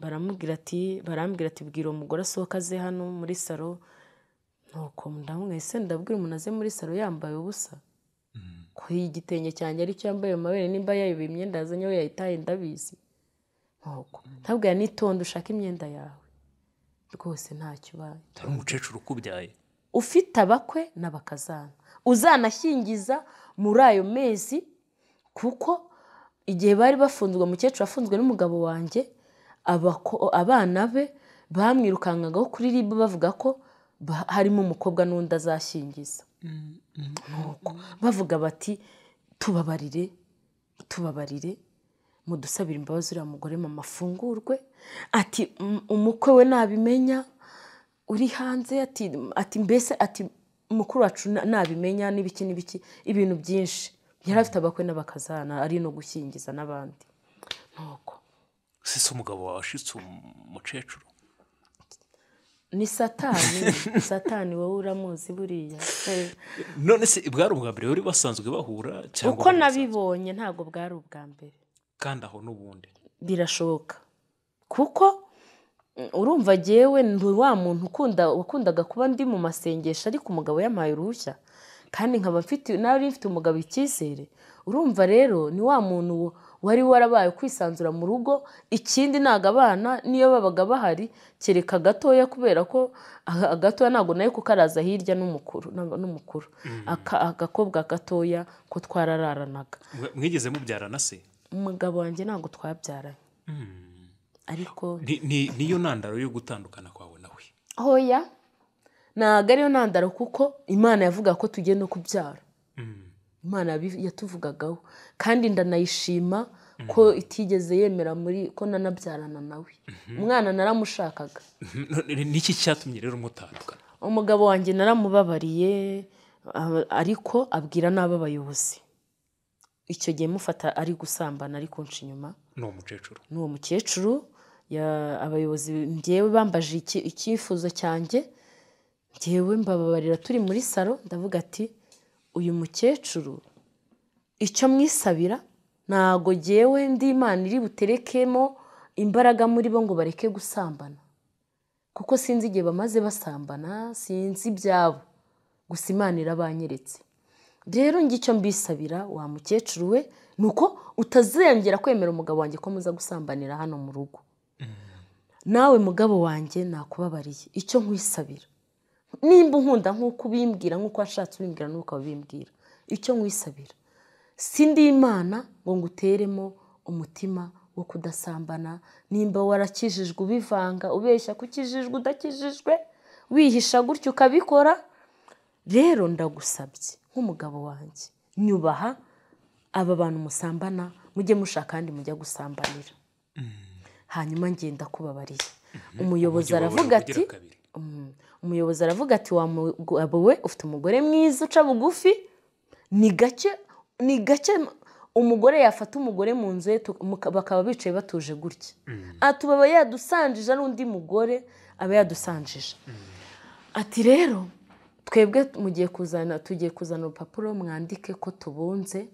baramubwira ati barambwira ati bwira umugore asohoka aze hano muri salo nuko ndamwese ndabwira umuntu aze muri salo yambaye ubusa mm-hmm. ko igitenge cyanjye aricyo yambaye mu mabere nimba yayoboye imyenda yazanye aho yayitaye ndabizi ntabwo mm-hmm. nitonde ushake imyenda yawe rwose ntakibaye utari umukecuru ukubyaye ufite abakwe n'abakazana uzanashyingiza muri ayo mezi kuko igihe bari bafunzwe umukecuru afunzwe n'umugabo wanjye abana be bamwirukangaho kuri ribu bavuga ko harimo umukobwa n'undi azashyingiza mm-hmm. bavuga bati tubabarire tubabarire mudusabire imbabazi uriya mugore mama afungurwe ati umukwe we nabimenya uri hanze ati ati mbese ati mukuru wacu nabimenya n'ibiki n'ibiki ibintu byinshi yari afite abakwe n'abakazana ari no gushyingiza n'abandi ntuko si umugabo washitse umukecuru ni satani (laughs) satani wowe uramuzi buriya none se bwari ubwa mbere bari basanzwe bahura cyangwa uko nabibonye ntabwo bwari ubwa mbere kandi aho n'ubundi birashoboka kuko mm, urumva agewe ni wa muntu ukunda wakundaga kuba ndi mu masengesho ariko umugabo yampaye uruhushya kandi nkaba mfite nawe mfite umugabo icyizere urumva rero ni wa muntu wari warabaye kwisanzura mu rugo ikindi ntabwo abana niyo babaga bahari kereka gatoya kubera ko agatoya ntabwo nayo kuko araza hirya n'umukuru mm. agakobwa gatoya ko twarararanaga mwigeze mubyarana se umugabo wanjye ntabwo twabyaranye hmm. ariko niyo ntandaro yo gutandukana kwawe nawe hoya ntabwo ariyo ntandaro kuko imana yavuga ko tugiye no kubyara hmm. imana yatuvugagaho kandi ndanayishima hmm. ko itigeze yemera muri ko nanabyarana nawe umwana naramushakaga niki cyatumye rero mutandukana umugabo wanjye naramubabariye ariko abwira abayobozi icyo gihe mufata ari gusambana ari kunca inyuma ni umukecuru ni uwo mukecuru abayobozi ngewe bambaje icyifuzo cyanjye ngewe mbababarira turi muri salo ndavuga ati uyu mukecuru icyo mwisabira ntago ngewe ndi imana iri buterekemo imbaraga muri bo ngo bareke gusambana kuko sinzi igihe bamaze basambana sinzi ibyabo gusa imana irabanyeretse rero ngicyo mbisabira wa mukecuru we ni uko utazongera kwemera umugabo wanjye ko muza gusambanira hano mu rugo mm. nawe mugabo wanjye nakubabariye icyo nkwisabira nimba nkunda nk'uko ubimbwira nk'uko washatse ubimbwira n'uko ubimbwira icyo nkwisabira sindi imana ngo nguteremo umutima wo kudasambana nimba warakijijwe ubivanga ubeshya ko ukijijwe udakijijwe wihisha gutyo ukabikora rero ndagusabye nk'umugabo wanjye nyubaha aba bantu musambana mujye mushaka kandi mujya gusambanira hanyuma ngenda kubabariye mhm. umuyobozi aravuga ati mm. umuyobozi aravuga ati wa mugabo we ufite umugore mwiza uca bugufi ni gake ni gake umugore yafata umugore mu nzu ye bakaba bicaye batuje gutya mm. atuba aba yadusanjije nundi mugore aba yadusanjije mm. ati rero twebwe mugiye kuzana tugiye kuzana urupapuro mwandike ko tubunze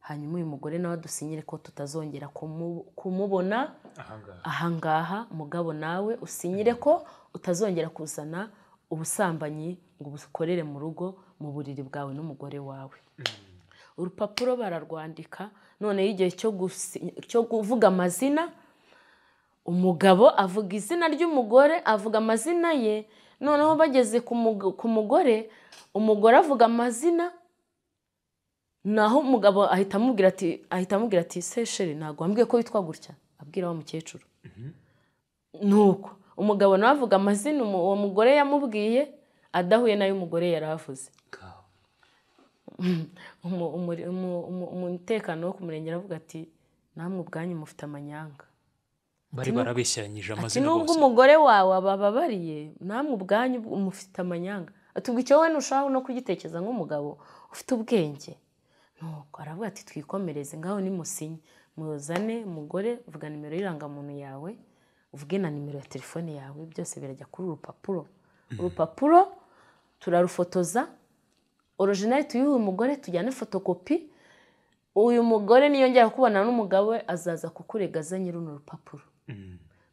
hanyuma uyu mugore nawe dusinyire ko tutazongera kumubona ahangaha mugabo nawe usinyire ko utazongera kuzana ubusambanyi ngo ubukorere mu rugo mu buriri bwawe n'umugore wawe mm. urupapuro bararwandika noneho igihe cyo kuvuga amazina umugabo avuga izina ry'umugore avuga amazina ye noneho bageze ku mugore umugore avuga amazina naho umugabo ahita amubwira ati ahita amubwira ati sesheri ntabwo wambwiye ko witwa gutya abwira wa mukecuru mm-hmm. nuko umugabo nawe avuga amazina uwo mugore yamubwiye adahuye n'ayo umugore yari avuze umutekano wo ku avuga ati namwe ubwanyu mufite amanyanga bari barabeshyanyije amazina bose nubwo umugore wawe ababariye namwe ubwanyu umufite amanyanga atubwa icyo we ntushaka no kugitekereza nk'umugabo ufite ubwenge nuko aravuga ati twikomereze ngaho ni musinye muzane umugore uvuga nimero y'irangamuntu yawe uvuge na nimero ya telefone yawe byose birajya kuri urupapuro mm. urupapuro turarufotoza orojinari tuyihe umugore tujyane fotokopi uyu mugore niyongera kubona n'umugabo we azaza kukurega azanye runo rupapuro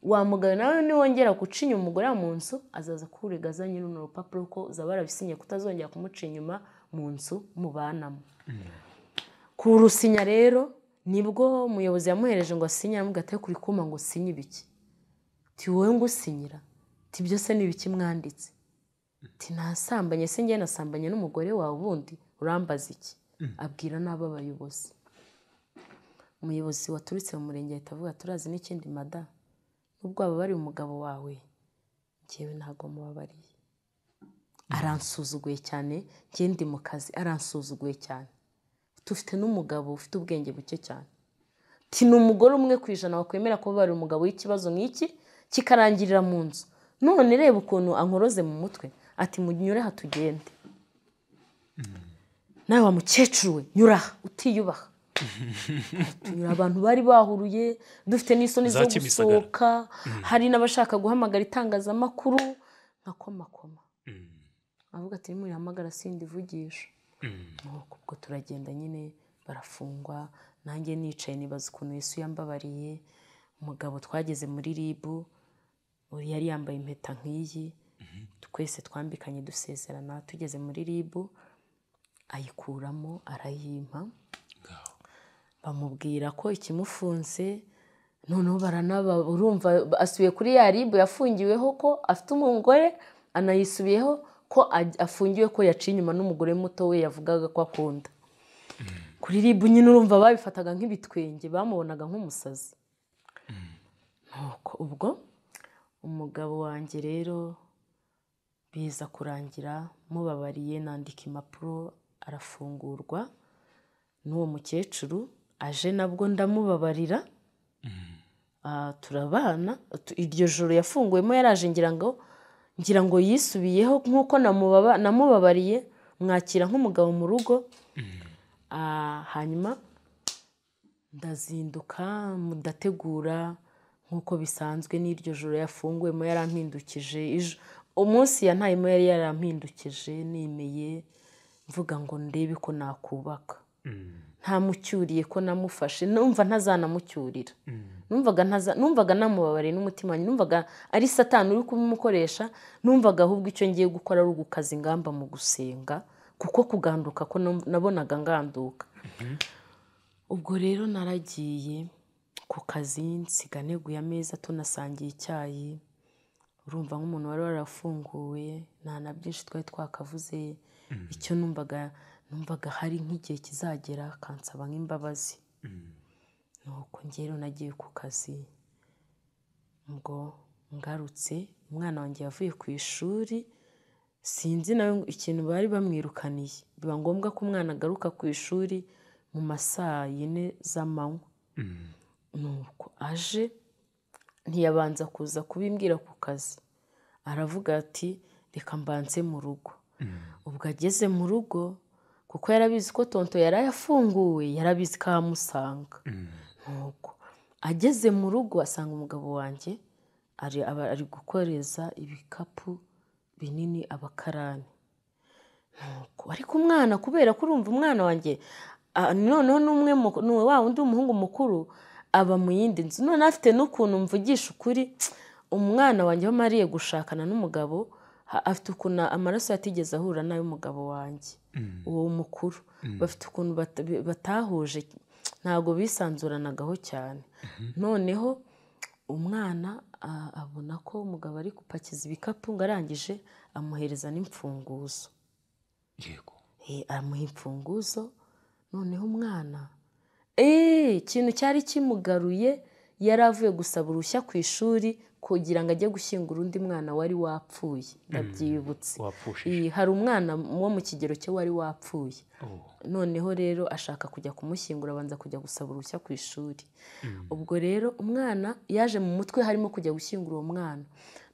wa mugabo nawe niwongera gucinya umugore mu nzu azaza kurega azanye runo rupapuro ko uzaba warabisinye kutazongera kumuca inyuma mu nzu mubanamo kurusinya rero nibwo umuyobozi yamuhereje ngo asinye aramubwira kuri kuma ngo usinye ibiki ti wowe ngo usinyira ti byose ni ibiki mwanditse ti nasambanye se njye nasambanye n'umugore wawe ubundi urambaza iki mm. abwira n’abo abayobozi umuyobozi waturutse mu murenge ahita avuga ati n'ikindi mada nubwo wababariye umugabo wawe njyewe ntabwo mubabariye mm-hmm. aransuzuguye cyane njyewe mu kazi aransuzuguye cyane tufite n'umugabo ufite ubwenge buke cyane ni umugore umwe ku ijana wakwemera kuba kubabara umugabo w'ikibazo nk'iki kikarangirira mu nzu none reba ukuntu ankoroze mu mutwe ati munyure aha tugende mm-hmm. nawe wa mukecuru we nyura utiyubaha abantu bari bahuruye dufite n'isoni zo gusohoka mm. hari n'abashaka guhamagara itangazamakuru nka komakoma mm. avuga ati niba muhamagara sindi ivugisha mm. ubwo turagenda nyine barafungwa nanjye nicaye nibaza ukuntu yesu yambabariye umugabo twageze muri ribu yari yambaye impeta nk'iyi mm-hmm. twese twambikanye dusezerana tugeze muri ribu ayikuramo arayimpa bamubwira ko ikimufunze noneho baranaba urumva asubiye kuri ya ribu yafungiweho ko afite umugore anayisubiyeho ko afungiwe ko yaciye inyuma n'umugore muto we yavugaga ko akunda kuri ribu nyine urumva babifataga nk'ibitwenge bamubonaga nk'umusazi ubwo umugabo wanjye rero biza kurangira mubabariye nandika impapuro arafungurwa n'uwo mukecuru aje nabwo ndamubabarira mm-hmm. ah, turabana iryo joro yafunguwemo yaraje ngira ngo ngira ngo yisubiyeho nk'uko namubabariye mwakira nk'umugabo mu rugo mm-hmm. ah, hanyuma ndazinduka mudategura nk'uko bisanzwe n'iryo joro yafunguwemo yarampindukije umunsi ya yantayemo yari yarampindukije nemeye mvuga ngo ndebe ko nakubaka mm-hmm. ntamucyuriye ko namufashe numva ntazanamucyurira numvaga namubabariye n'umutima numvaga ari satani uri kubimukoresha numvaga ahubwo icyo ngiye gukora ari ugukaza ingamba mu gusenga kuko kuganduka ko nabonaga nganduka ubwo rero naragiye ku kazi nsiga neguye ameza tunasangiye icyayi urumva nk'umuntu wari warafunguwe nta na byinshi twari twakavuze mm. icyo numvaga numvaga hari nk'igihe kizagera akansaba nk'imbabazi mm. nuko ngero nagiye ku kazi ngo ngarutse umwana wanjye yavuye ku ishuri sinzi nawe ikintu bari bamwirukaniye biba ngombwa ko umwana agaruka ku ishuri mu masaa yine z'amanywa mm. nuko aje ntiyabanza kuza kubimbwira ku kazi aravuga ati reka mbanze mu rugo mm. ubwo ageze mu rugo kuko yarabizi ko tonto yari yafunguwe yarabizi ko ahamusanga nuko ageze mu rugo asanga umugabo wanjye ari gukoreza ibikapu binini abakarani nuko ariko umwana kubera ko urumva umwana wanjye noneho n'umwe wa wundi umuhungu mukuru aba mu yindi nzu none afite n'ukuntu mvugisha ukuri umwana wanjye wamariye gushakana n'umugabo afite ukuntu amaraso yatigeze ahura n'ay'umugabo wanjye mm. uwo mukuru mm. bafite ukuntu batahuje ntabwo bisanzuranagaho cyane mm-hmm. noneho umwana abona ko umugabo ari gupakiza ibikapu ngo arangije amuhereza n'imfunguzo yego e, amuha imfunguzo noneho umwana eee eh, ikintu cyari kimugaruye yari avuye gusaba uruhushya ku ishuri kugira ngo ajye gushyingura undi mwana wari wapfuye hmm. ndabyibutse hari umwana wo mu kigero cye wari wapfuye oh. noneho rero ashaka kujya kumushyingura abanza kujya gusaba uruhushya ku ishuri hmm. ubwo rero umwana yaje mu mutwe harimo kujya gushyingura uwo mwana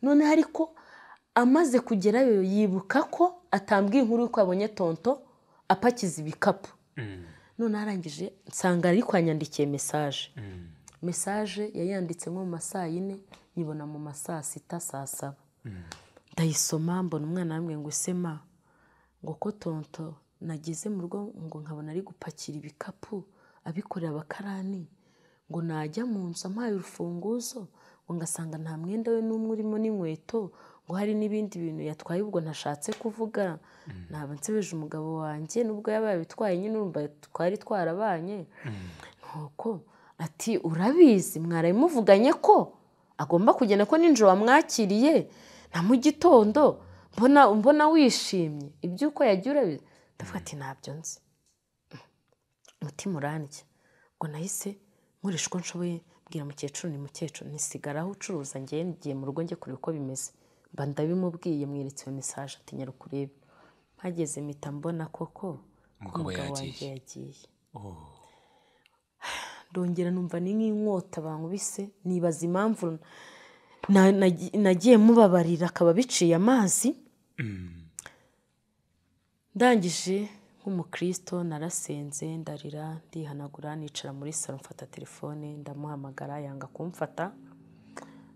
noneho ariko amaze kugerayo yibuka ko atambwiye inkuru y'uko abonye tonto apakiza ibikapu hmm. none arangije nsanga ari kwanyandikiye mesaje mesaje yayanditse nko mu ma yine nyibona mu ma saa sita saa saba ndayisoma mbona umwana wamwe ngo ma ngo ko tonto nageze mu rugo ngo nkabona ari gupakira ibikapu abikorera abakarani ngo najya mu nzu ampaye urufunguzo ngo ngasanga nta mwenda we n'umwe urimo n'inkweto ngo hari n'ibindi bintu yatwaye ubwo ntashatse kuvuga mm. naba nsebeje umugabo wanjye nubwo yaba yabitwaye nyine urumva twari twarabanye mm. nuko ati urabizi mwaraye ko agomba kugenda ko nijoro wamwakiriye na mu gitondo mbona wishimye iby'uko yagiye urabizi ndavuga ati ntabyo nzi umutima mm. urambye ngo nahise nkoresha uko nshoboye mbwira mukecuru ni mukecuru nisigaraho ucuruza ngiye mu rugo njye kureba uko bimeze mba ndabimubwiye mwiretse iyo mesaje ati nyarukurebe mpageze mpita mbona koko umugabo yagiye ndongera numva ni nk'inkota bankubise nibaza impamvu nagiye mubabarira akaba biciye amazi ndangije nk'umukristo narasenze ndarira ndihanagura nicara muri salo mfata telefone ndamuhamagara yanga kumfata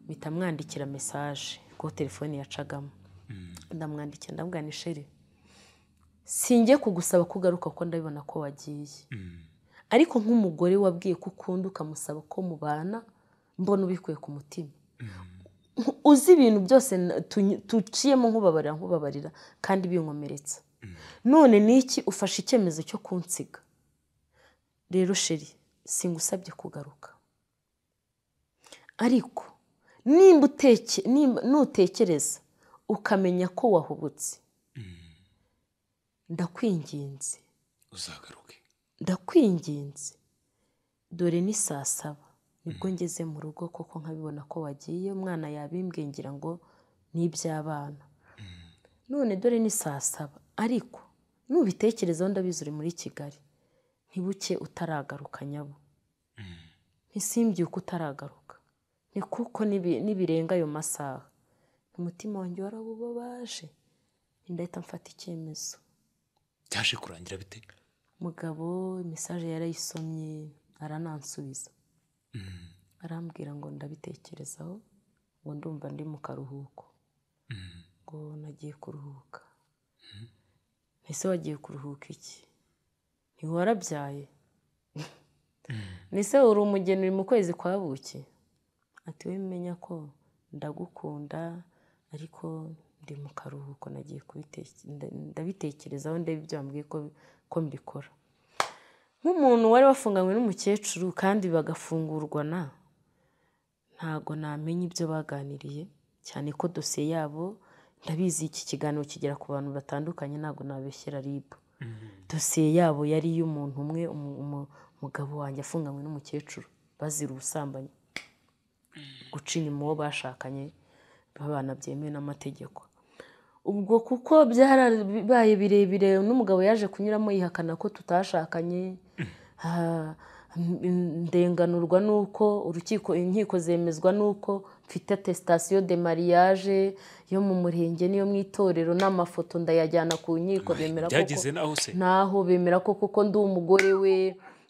mpita mwandikira mesaje ko telefone yacagamo ndamwandikira ndamubwira ni shere singiye kugusaba kugaruka kuko ndabibona ko wagiye ariko nk'umugore wabwiye ko ukunda ukamusaba ko mubana mbona ubikuye ku mutima mm. uzi ibintu byose tuciyemo nkubabarira nkubabarira kandi binkomeretsa mm. none niki ufashe icyemezo cyo kunsiga rero sheri singusabye kugaruka ariko nimba nutekereza ukamenya ko wahubutse mm. ndakwinginze uzagaruke ndakwinginze dore ni saa saba hmm. nibwo ngeze mu rugo kuko nkabibona ko wagiye umwana yabimbwiye ngira ngo ni iby'abana hmm. none dore ni saa saba ariko nubitekerezaho ndabizi uri muri kigali ntibuke utaragaruka nyabo ntisimbyuke hmm. utaragaruka ni kuko nibirenga ayo masaha umutima wanjye warabubabaje ndahita mfata icyemezo byaje kurangira bitega mugabo imisaje yarayisomye aranansubiza arambwira ngo ndabitekerezaho ngo ndumva ndi mu karuhuko ngo nagiye kuruhuka mbese wagiye kuruhuka iki ntiwarabyaye mbese (laughs) uri umugeni uri mu kwezi kwa buki ati we menya ko ndagukunda ariko ndi mu karuhuko nagiye ndabitekerezaho ndebe ibyo wambwiye ko ko mbikora nk'umuntu wari wafunganywe n'umukecuru kandi bagafungurwa na ntago namenya ibyo baganiriye cyane ko dosiye yabo ndabizi iki kiganiro kigera ku bantu batandukanye ntago nabeshyira ribu mhm. dosiye yabo yari iy'umuntu umwe umugabo wanjye afunganywe n'umukecuru bazira ubusambanyi mm. guca inyuma uwo bashakanye babana byemewe n'amategeko ubwo kuko byarabaye birebire n'umugabo yaje kunyuramo yihakana ko tutashakanye ndenganurwa n'uko urukiko inkiko zemezwa n'uko mfite atesitasiyo de mariage yo mu murenge n'iyo mu itorero n'amafoto ndayajyana ku nkiko bemera koko naho bemera ko kuko ndi umugore we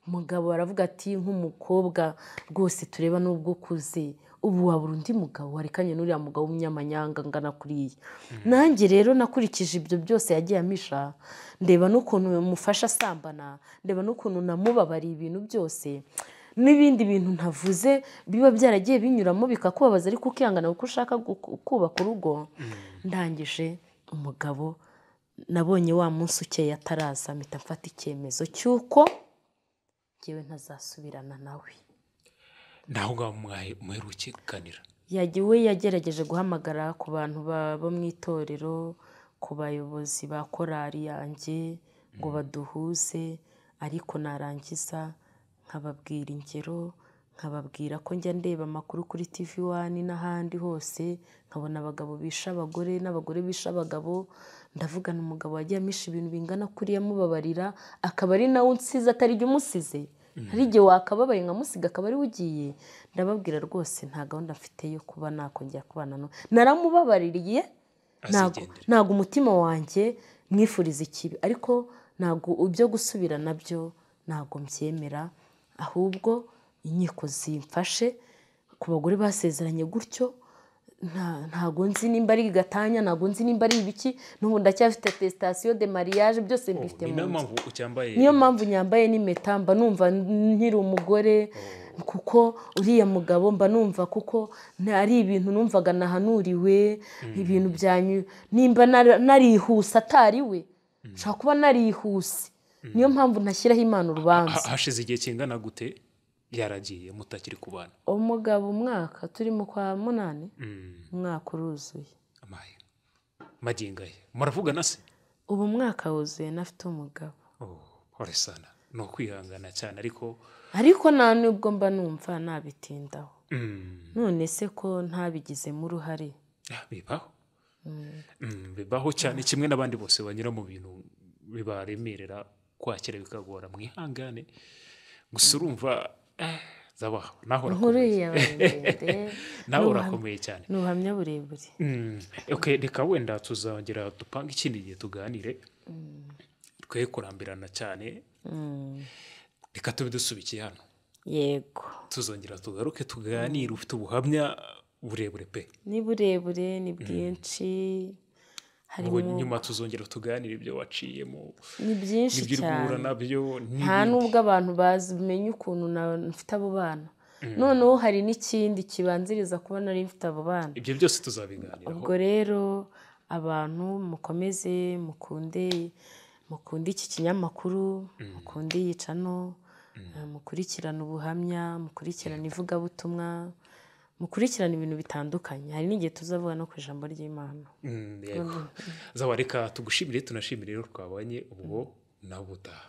umugabo aravuga ati nk'umukobwa rwose tureba n'ubwo ukuze ubu wabura undi mugabo warekanye n'uriya mugabo w'umunyamanyanga angana kuriya hmm. nanjye rero nakurikije ibyo byose yagiye amisha ndeba n'ukuntu mufasha asambana ndeba n'ukuntu namubabariye ibintu byose n'ibindi bintu ntavuze biba byaragiye binyuramo bikakubabaza ariko ukihangana kuko ushaka kubaka urugo hmm. ndangije umugabo nabonye wa munsi ukeye ataraza mpita mfata icyemezo cy'uko ngewe ntazasubirana nawe naho ngaho mwerukikanira we yagerageje guhamagara ku bantu bo mu itorero ku bayobozi ba korari yanjye ngo mm. baduhuze ariko narangiza nkababwira ingero nkababwira ko njya ndeba amakuru kuri tivi wani n'ahandi hose nkabona abagabo bisha abagore n'abagore bisha abagabo ndavugana umugabo wagiye amisha ibintu bingana kuriya mubabarira akaba ari nawe unsize atari jya umusize Mm. hari igihe wakababaye nka akaba ariwe ugiye ndababwira rwose nta gahunda afite yo kuba nakongera kubana nawe naramubabaririye ntabwo umutima wanjye mwifuriza ikibi ariko ntabwo ibyo gusubira nabyo ntabwo mbyemera ahubwo inkiko zimfashe ku bagore basezeranye gutyo Ntabwo nzi nimba ari igatanya ntago nzi nimba ari ibiki n'ubu ndacyafite atesitasiyo de mariage byose oh, mbifite mu nzu niyo mpamvu nyambaye n'impeta mba numva nkiri umugore oh. kuko uriya mugabo mba numva kuko ari ibintu numvaga nahanuriwe mm-hmm. ibintu byanyu nimba narihuse atari we mm-hmm. nshobora kuba narihuse mm-hmm. niyo mpamvu ntashyiraho imana urubanza hashize igihe kingana gute byaragiye mutakiri kubana umugabo umwaka turi mu kwa munani mm. umwaka uruzuye magingaya muravugana se ubu mwaka wuzuye nafite umugabo horesana oh, ni ukwihangana cyane ariko ariko nta nubwo mba numva nabitindaho mm. none se ko ntabigizemo uruhare ah, bibaho mm. bibaho cyane kimwe n'abandi bose banyura mu bintu bibaremerera kwakira bikagora mwihangane gusa urumva zaba nawe urakomeye nawe urakomeye cyane ni ubuhamya burebure mm. reka wenda tuzongera dupange ikindi gihe tuganire mm. twe kurambirana cyane mm. reka tube dusubikiye hano yego tuzongera tugaruke tuganire ufite ubuhamya burebure pe ni burebure ni bwinshi nyuma tuzongera tuganire ibyo waciyemo ni byinshi cyane nta n'ubwo abantu bamenya ukuntu mfite abo bana mm. noneho hari n'ikindi kibanziriza kuba nari mfite abo bana ibyo byose tuzabiganiraho ubwo rero abantu mukomeze mukunde mukunde iki kinyamakuru mm. mukunde yicano mm. mukurikirana ubuhamya mukurikirana ivugabutumwa mukurikirana ibintu bitandukanye hari n'igihe tuzavuga no ku ijambo ry'imana mm, zaba reka tugushimire tunashimire rero twabonye ubwo mm. na butaha